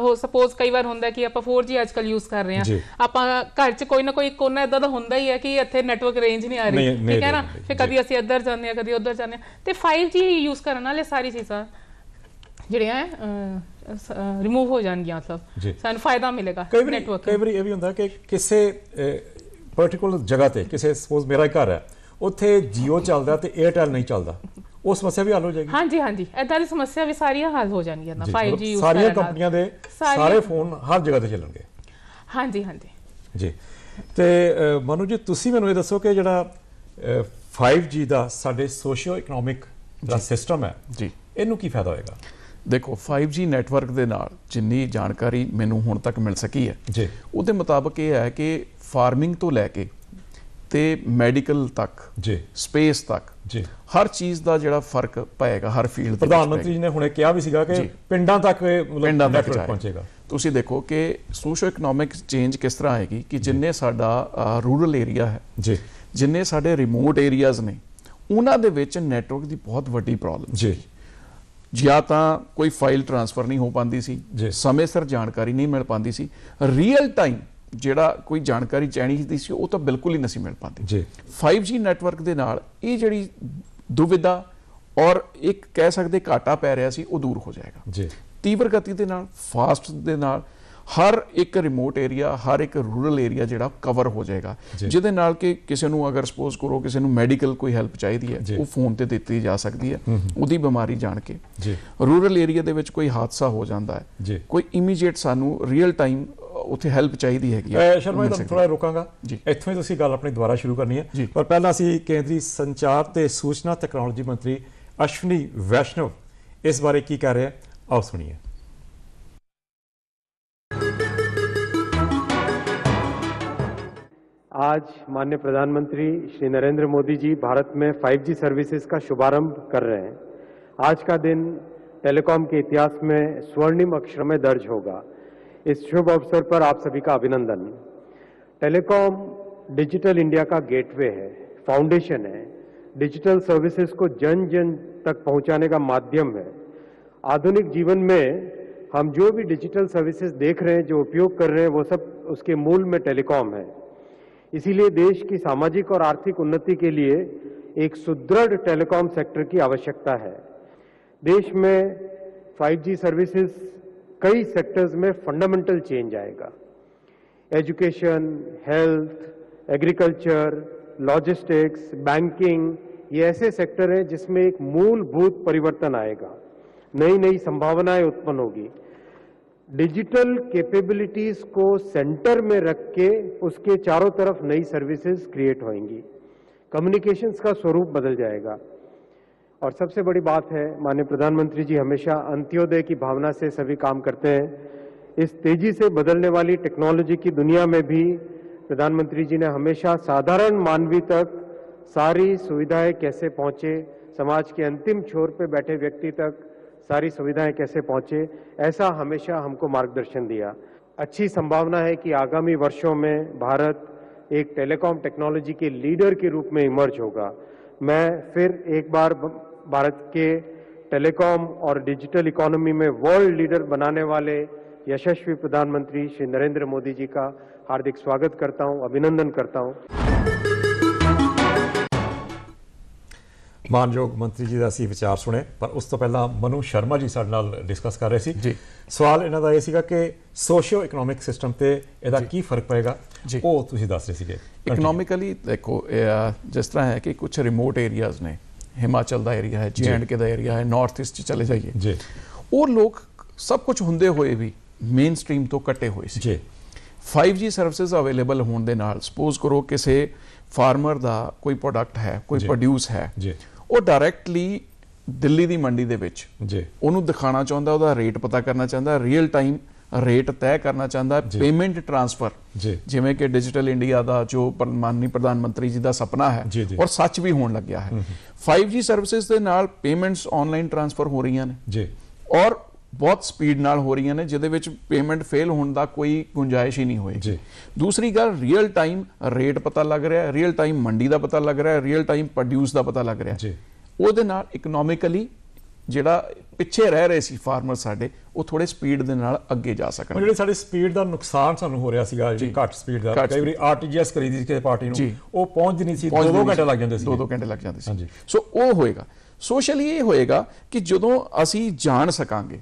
ਹੋ ਸਪੋਜ਼ ਕਈ ਵਾਰ ਹੁੰਦਾ ਕਿ ਆਪਾਂ 4G ਅੱਜਕੱਲ ਯੂਜ਼ ਕਰ ਰਹੇ ਹਾਂ ਆਪਾਂ ਘਰ 'ਚ ਕੋਈ ਨਾ ਕੋਈ ਕੋਨਾ ਇਦਾਂ ਦਾ ਹੁੰਦਾ ਹੀ ਹੈ ਕਿ ਇੱਥੇ ਨੈਟਵਰਕ ਰੇਂਜ ਨਹੀਂ ਆ ਰਹੀ ਠੀਕ ਹੈ ਨਾ ਫਿਰ ਕਦੀ ਅਸੀਂ ਇੱਧਰ ਜਾਂਦੇ ਆ ਕਦੀ ਉੱਧਰ ਜਾਂਦੇ ਆ ਤੇ 5G ਯੂਜ਼ ਕਰਨ ਨਾਲ ਸਾਰੀ ਚੀਜ਼ਾਂ ਜਿਹੜੀਆਂ ਆ ਰਿਮੂਵ ਹੋ ਜਾਣਗੀਆਂ ਮਤਲਬ ਸਾਨੂੰ ਫਾਇਦਾ ਮਿਲੇਗਾ ਨੈਟਵਰਕ ਕਈ ਵਾਰੀ ਇਹ ਵੀ ਹੁੰਦਾ ਕਿ ਕਿਸੇ ਪਾਰਟਿਕੂਲਰ ਜਗ੍ਹਾ ਤੇ ਕਿਸੇ ਸਪੋਜ਼ ਮੇਰਾ ਘਰ ਹੈ ਉੱਥੇ Jio ਚੱਲਦਾ ਤੇ Airtel ਨਹੀਂ ਚੱਲਦਾ ਉਹ ਸਮੱਸਿਆ ਵੀ ਹੱਲ ਹੋ ਜਾਏਗੀ ਹਾਂਜੀ ਹਾਂਜੀ ਇਦਾਂ ਦੀ ਸਮੱਸਿਆ ਵੀ ਸਾਰੀਆਂ ਹੱਲ ਹੋ ਜਾਣਗੀਆਂ ਨਾ 5G ਯੂਜ਼ ਸਾਰੀਆਂ ਕੰਪਨੀਆਂ ਦੇ ਸਾਰੇ ਫੋਨ ਹਰ ਜਗ੍ਹਾ ਤੇ ਚੱਲਣਗੇ ਹਾਂਜੀ ਹਾਂਜੀ ਜੀ ਤੇ ਮਨੂ ਜੀ ਤੁਸੀਂ ਮੈਨੂੰ ਇਹ ਦੱਸੋ ਕਿ ਜਿਹੜਾ 5G ਦਾ ਸਾਡੇ ਸੋਸ਼ੀਓ ਇਕਨੋਮਿਕ ਦਾ ਸਿਸਟਮ ਹੈ ਜੀ ਇਹਨੂੰ ਕੀ ਫਾਇਦਾ ਹੋਏਗਾ ਦੇਖੋ 5G ਨੈਟਵਰਕ ਦੇ ਨਾਲ ਜਿੰਨੀ ਜਾਣਕਾਰੀ ਮੈਨੂੰ ਹੁਣ ਤੱਕ ਮਿਲ ਸਕੀ ਹੈ ਜੀ ਉਹਦੇ ਮੁਤਾਬਕ ਇਹ ਹੈ ਕਿ ਫਾਰਮਿੰਗ ਤੋਂ ਲੈ ਕੇ ਤੇ ਮੈਡੀਕਲ ਤੱਕ ਜੀ ਸਪੇਸ ਤੱਕ ਜੀ ਹਰ ਚੀਜ਼ ਦਾ ਜਿਹੜਾ ਫਰਕ ਪਏਗਾ ਹਰ ਫੀਲਡ ਤੇ ਪ੍ਰਧਾਨ ਮੰਤਰੀ ਜੀ ਨੇ ਹੁਣੇ ਕਿਹਾ ਵੀ ਸੀਗਾ ਕਿ ਪਿੰਡਾਂ ਤੱਕ ਪਿੰਡਾਂ ਤੱਕ ਪਹੁੰਚੇਗਾ ਤੁਸੀਂ ਦੇਖੋ ਕਿ ਸੋਸ਼ੀਓ ਇਕਨੋਮਿਕ ਚੇਂਜ ਕਿਸ ਤਰ੍ਹਾਂ ਆਏਗੀ ਕਿ ਜਿੰਨੇ ਸਾਡਾ ਰੂਰਲ ਏਰੀਆ ਹੈ ਜੀ ਜਿੰਨੇ ਸਾਡੇ ਰਿਮੋਟ ਏਰੀਆਜ਼ ਨੇ ਉਹਨਾਂ ਦੇ ਵਿੱਚ ਨੈਟਵਰਕ ਦੀ ਬਹੁਤ ਵੱਡੀ ਪ੍ਰੋਬਲਮ ਜੀ ਜਾਂ ਤਾਂ ਕੋਈ ਫਾਈਲ ਟ੍ਰਾਂਸਫਰ ਨਹੀਂ ਹੋ ਪਾਂਦੀ ਸੀ ਸਮੇਂ ਸਿਰ ਜਾਣਕਾਰੀ ਨਹੀਂ ਮਿਲ ਪਾਂਦੀ ਸੀ ਰੀਅਲ ਟਾਈਮ ਜਿਹੜਾ ਕੋਈ ਜਾਣਕਾਰੀ ਚਾਹੀਦੀ ਸੀ ਉਹ ਤਾਂ ਬਿਲਕੁਲ ਹੀ ਨਹੀਂ ਮਿਲ ਪਾਂਦੀ ਜੀ 5G ਨੈਟਵਰਕ ਦੇ ਨਾਲ ਇਹ ਜਿਹੜੀ ਦੁਵਿਧਾ ਔਰ ਇੱਕ ਕਹਿ ਸਕਦੇ ਘਾਟਾ ਪੈ ਰਿਹਾ ਸੀ ਉਹ ਦੂਰ ਹੋ ਜਾਏਗਾ ਜੀ ਤੀਬਰ ਗਤੀ ਦੇ ਨਾਲ ਫਾਸਟ ਦੇ ਨਾਲ ਹਰ ਇੱਕ ਰਿਮੋਟ ਏਰੀਆ ਹਰ ਇੱਕ ਰੂਰਲ ਏਰੀਆ ਜਿਹੜਾ ਕਵਰ ਹੋ ਜਾਏਗਾ ਜਿਹਦੇ ਨਾਲ ਕਿ ਕਿਸੇ ਨੂੰ ਅਗਰ ਸਪੋਜ਼ ਕਰੋ ਕਿਸੇ ਨੂੰ ਮੈਡੀਕਲ ਕੋਈ ਹੈਲਪ ਚਾਹੀਦੀ ਹੈ ਉਹ ਫੋਨ ਤੇ ਦਿੱਤੀ ਜਾ ਸਕਦੀ ਹੈ ਉਹਦੀ ਬਿਮਾਰੀ ਜਾਣ ਕੇ ਰੂਰਲ ਏਰੀਆ ਦੇ ਵਿੱਚ ਕੋਈ ਹਾਦਸਾ ਹੋ ਜਾਂਦਾ ਹੈ ਕੋਈ ਇਮੀਡੀਏਟ ਸਾਨੂੰ ਰੀਅਲ ਟਾਈਮ ਉੱਥੇ ਹੈਲਪ ਚਾਹੀਦੀ ਹੈਗੀ ਹੈ ਸ਼ਰਮਾ ਜੀ ਤੁਹਾਨੂੰ ਥੋੜਾ ਰੋਕਾਂਗਾ ਇੱਥੋਂ ਹੀ ਤੁਸੀਂ ਗੱਲ ਆਪਣੀ ਦੁਬਾਰਾ ਸ਼ੁਰੂ ਕਰਨੀ ਹੈ ਪਰ ਪਹਿਲਾਂ ਅਸੀਂ ਕੇਂਦਰੀ ਸੰਚਾਰ ਤੇ ਸੂਚਨਾ ਟੈਕਨੋਲੋਜੀ ਮੰਤਰੀ ਅਸ਼ਵਨੀ ਵੈਸ਼ਨਵ ਇਸ ਬਾਰੇ ਕੀ ਕਰ ਰਿਹਾ ਆਓ ਸੁਣੀਏ आज माननीय प्रधानमंत्री श्री नरेंद्र मोदी जी भारत में 5G सर्विसेज का शुभारंभ कर रहे हैं आज का दिन टेलीकॉम के इतिहास में स्वर्णिम अक्षर में दर्ज होगा इस शुभ अवसर पर आप सभी का अभिनंदन टेलीकॉम डिजिटल इंडिया का गेटवे है फाउंडेशन है डिजिटल सर्विसेज को जन जन तक पहुंचाने का माध्यम है आधुनिक जीवन में हम जो भी डिजिटल सर्विसेज देख रहे हैं जो उपयोग कर रहे हैं वो सब उसके मूल में टेलीकॉम है इसीलिए देश की सामाजिक और आर्थिक उन्नति के लिए एक सुदृढ़ टेलीकॉम सेक्टर की आवश्यकता है देश में 5G सर्विसेज कई सेक्टर्स में फंडामेंटल चेंज आएगा education health agriculture logistics banking ये ऐसे सेक्टर हैं जिसमें एक मूलभूत परिवर्तन आएगा नई नई संभावनाएं उत्पन्न होगी डिजिटल कैपेबिलिटीज को सेंटर में रख के उसके चारों तरफ नई सर्विसेज क्रिएट होंगी कम्युनिकेशंस का स्वरूप बदल जाएगा और सबसे बड़ी बात है माननीय प्रधानमंत्री जी हमेशा अंत्योदय की भावना से सभी काम करते हैं इस तेजी से बदलने वाली टेक्नोलॉजी की दुनिया में भी प्रधानमंत्री जी ने हमेशा साधारण मानवी तक सारी सुविधाएं कैसे पहुंचे समाज के अंतिम छोर पे बैठे व्यक्ति तक सारी सुविधाएं कैसे पहुंचे ऐसा हमेशा हमको मार्गदर्शन दिया अच्छी संभावना है कि आगामी वर्षों में भारत एक टेलीकॉम टेक्नोलॉजी के लीडर के रूप में इमर्ज होगा मैं फिर एक बार भारत के टेलीकॉम और डिजिटल इकोनॉमी में वर्ल्ड लीडर बनाने वाले यशस्वी प्रधानमंत्री श्री नरेंद्र मोदी जी का हार्दिक स्वागत करता हूं, अभिनंदन करता हूं। ਮਾਨਯੋਗ ਮੰਤਰੀ ਜੀ ਦਾ ਅਸੀਂ ਵਿਚਾਰ ਸੁਣੇ ਪਰ ਉਸ ਤੋਂ ਪਹਿਲਾਂ ਮਨੂ ਸ਼ਰਮਾ ਜੀ ਸਾਡੇ ਨਾਲ ਡਿਸਕਸ ਕਰ ਰਹੇ ਸੀ ਜੀ ਸਵਾਲ ਇਹਨਾਂ ਦਾ ਇਹ ਸੀਗਾ ਕਿ ਸੋਸ਼ੀਓ ਇਕਨੋਮਿਕ ਸਿਸਟਮ ਤੇ ਇਹਦਾ ਕੀ ਫਰਕ ਪਏਗਾ ਉਹ ਤੁਸੀਂ ਦੱਸ ਰਹੇ ਸੀਗੇ ਇਕਨੋਮਿਕਲੀ ਦੇਖੋ ਜਿਸ ਤਰ੍ਹਾਂ ਹੈ ਕਿ ਕੁਝ ਰਿਮੋਟ ਏਰੀਆਜ਼ ਨੇ ਹਿਮਾਚਲ ਦਾ ਏਰੀਆ ਹੈ ਜੀ ਐਂਡ ਕੇ ਦਾ ਏਰੀਆ ਹੈ ਨਾਰਥ ਈਸਟ ਚ ਚਲੇ ਜਾਈਏ ਜੀ ਉਹ ਲੋਕ ਸਭ ਕੁਝ ਹੁੰਦੇ ਹੋਏ ਵੀ ਮੇਨ ਸਟ੍ਰੀਮ ਤੋਂ ਕੱਟੇ ਹੋਏ ਸੀ ਜੀ 5G ਸਰਵਿਸਿਜ਼ ਅਵੇਲੇਬਲ ਹੋਣ ਦੇ ਨਾਲ ਸਪੋਜ਼ ਕਰੋ ਕਿਸੇ ਫਾਰਮਰ ਦਾ ਕੋਈ ਪ੍ਰੋਡਕਟ ਹੈ ਕੋਈ ਪ੍ਰੋਡਿਊਸ ਹੈ ਜੀ ਉਹ ਡਾਇਰੈਕਟਲੀ ਦਿੱਲੀ ਦੀ ਮੰਡੀ ਦੇ ਵਿੱਚ ਜੀ ਉਹਨੂੰ ਦਿਖਾਣਾ ਚਾਹੁੰਦਾ ਉਹਦਾ ਰੇਟ ਪਤਾ ਕਰਨਾ ਚਾਹੁੰਦਾ ਰੀਅਲ ਟਾਈਮ ਰੇਟ ਤੈਅ ਕਰਨਾ ਚਾਹੁੰਦਾ ਪੇਮੈਂਟ ਟ੍ਰਾਂਸਫਰ ਜਿਵੇਂ ਕਿ ਡਿਜੀਟਲ ਇੰਡੀਆ ਦਾ ਜੋ ਮਾਨਨੀ ਪ੍ਰਧਾਨ ਮੰਤਰੀ ਜੀ ਦਾ ਸੁਪਨਾ ਹੈ ਔਰ ਸੱਚ ਵੀ ਹੋਣ ਲੱਗਿਆ ਹੈ 5G ਸਰਵਿਸਿਜ਼ ਦੇ ਨਾਲ ਪੇਮੈਂਟਸ ਆਨਲਾਈਨ ਟ੍ਰਾਂਸਫਰ ਹੋ ਰਹੀਆਂ ਨੇ ਜੀ ਔਰ ਬਹੁਤ ਸਪੀਡ ਨਾਲ ਹੋ ਰਹੀਆਂ ਨੇ ਜਿਹਦੇ ਵਿੱਚ ਪੇਮੈਂਟ ਫੇਲ ਹੋਣ ਦਾ ਕੋਈ ਗੁੰਜਾਇਸ਼ ਹੀ ਨਹੀਂ ਹੋਏਗੀ ਦੂਸਰੀ ਗੱਲ ਰੀਅਲ ਟਾਈਮ ਰੇਟ ਪਤਾ ਲੱਗ ਰਿਹਾ ਹੈ ਰੀਅਲ ਟਾਈਮ ਮੰਡੀ ਦਾ ਪਤਾ ਲੱਗ ਰਿਹਾ ਹੈ ਰੀਅਲ ਟਾਈਮ ਪ੍ਰੋਡਿਊਸ ਦਾ ਪਤਾ ਲੱਗ ਰਿਹਾ ਹੈ ਉਹਦੇ ਨਾਲ ਇਕਨੋਮਿਕਲੀ ਜਿਹੜਾ ਪਿੱਛੇ ਰਹਿ ਰਹੇ ਸੀ ਫਾਰਮਰ ਸਾਡੇ ਉਹ ਥੋੜੇ ਸਪੀਡ ਦੇ ਨਾਲ ਅੱਗੇ ਜਾ ਸਕਣ ਜਿਹੜੇ ਸਾਡੇ ਸਪੀਡ ਦਾ ਨੁਕਸਾਨ ਸਾਨੂੰ ਹੋ ਰਿਹਾ ਸੀਗਾ ਜਿਹੜੀ ਘੱਟ ਸਪੀਡ ਦਾ ਕਈ ਵਾਰੀ ਆਰਟੀਜੀਐਸ ਕਰੀਦੀ ਸੀ ਕਿਸੇ ਪਾਰਟੀ ਨੂੰ ਉਹ ਪਹੁੰਚ ਨਹੀਂ ਸੀ 2-2 ਘੰਟੇ ਲੱਗ ਜਾਂਦੇ ਸੀ 2-2 ਘੰਟੇ ਲੱਗ ਜਾਂਦੇ ਸੀ ਸੋ ਉਹ ਹੋਏਗਾ ਸੋਸ਼ਲੀ ਇਹ ਹੋਏਗਾ ਕਿ ਜਦੋਂ ਅਸੀਂ ਜਾਣ ਸਕਾਂਗੇ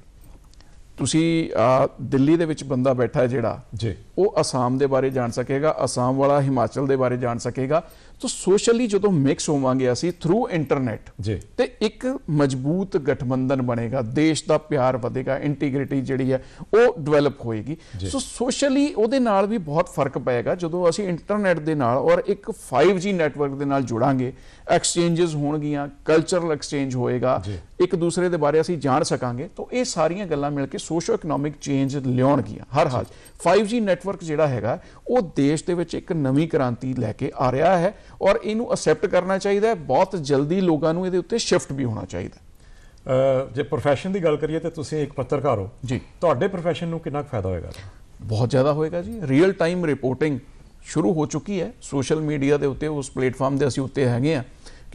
ਤੁਸੀਂ ਆ ਦਿੱਲੀ ਦੇ ਵਿੱਚ ਬੰਦਾ ਬੈਠਾ ਜਿਹੜਾ ਜੀ ਉਹ ਅਸਾਮ ਦੇ ਬਾਰੇ ਜਾਣ ਸਕੇਗਾ ਅਸਾਮ ਵਾਲਾ ਹਿਮਾਚਲ ਦੇ ਬਾਰੇ ਜਾਣ ਸਕੇਗਾ ਤਾਂ ਸੋਸ਼ਲੀ ਜਦੋਂ ਮਿਕਸ ਹੋਵਾਂਗੇ ਅਸੀਂ ਥਰੂ ਇੰਟਰਨੈਟ ਜੀ ਤੇ ਇੱਕ ਮਜ਼ਬੂਤ ਗਠਬੰਧਨ ਬਣੇਗਾ ਦੇਸ਼ ਦਾ ਪਿਆਰ ਵਧੇਗਾ ਇੰਟੀਗ੍ਰਿਟੀ ਜਿਹੜੀ ਹੈ ਉਹ ਡਿਵੈਲਪ ਹੋਏਗੀ ਸੋ ਸੋਸ਼ਲੀ ਉਹਦੇ ਨਾਲ ਵੀ ਬਹੁਤ ਫਰਕ ਪਏਗਾ ਜਦੋਂ ਅਸੀਂ ਇੰਟਰਨੈਟ ਦੇ ਨਾਲ ਔਰ ਇੱਕ 5G ਨੈਟਵਰਕ ਦੇ ਨਾਲ ਜੁੜਾਂਗੇ ਐਕਸਚੇਂਜਸ ਹੋਣਗੀਆਂ ਕਲਚਰਲ ਐਕਸਚੇਂਜ ਹੋਏਗਾ ਇੱਕ ਦੂਸਰੇ ਦੇ ਬਾਰੇ ਅਸੀਂ ਜਾਣ ਸਕਾਂਗੇ ਤਾਂ ਇਹ ਸਾਰੀਆਂ ਗੱਲਾਂ ਮਿਲ ਕੇ ਸੋਸ਼ੀਓ ਇਕਨੋਮਿਕ ਚੇਂਜ ਲਿਆਉਣਗੀਆਂ ਹਰ ਹਾਲ 5G ਨੈਟਵਰਕ ਜਿਹੜਾ ਹੈਗਾ ਉਹ ਦੇਸ਼ ਦੇ ਵਿੱਚ ਇੱਕ ਨਵੀਂ ਕ੍ਰਾਂਤੀ ਲੈ ਕੇ ਆ ਰਿਹਾ ਹੈ ਔਰ ਇਹਨੂੰ ਅਸੈਪਟ ਕਰਨਾ ਚਾਹੀਦਾ ਹੈ ਬਹੁਤ ਜਲਦੀ ਲੋਕਾਂ ਨੂੰ ਇਹਦੇ ਉੱਤੇ ਸ਼ਿਫਟ ਵੀ ਹੋਣਾ ਚਾਹੀਦਾ ਜੇ profession ਦੀ ਗੱਲ ਕਰੀਏ ਤੇ ਤੁਸੀਂ ਇੱਕ ਪੱਤਰਕਾਰ ਹੋ ਜੀ ਤੁਹਾਡੇ profession ਨੂੰ ਕਿੰਨਾ ਫਾਇਦਾ ਹੋਏਗਾ ਬਹੁਤ ਜ਼ਿਆਦਾ ਹੋਏਗਾ ਜੀ ਰੀਅਲ ਟਾਈਮ ਰਿਪੋਰਟਿੰਗ ਸ਼ੁਰੂ ਹੋ ਚੁੱਕੀ ਹੈ ਸੋਸ਼ਲ ਮੀਡੀਆ ਦੇ ਉੱਤੇ ਉਸ ਪਲੇਟਫਾਰਮ ਦੇ ਅਸੀਂ ਉੱਤੇ ਹੈਗੇ ਆ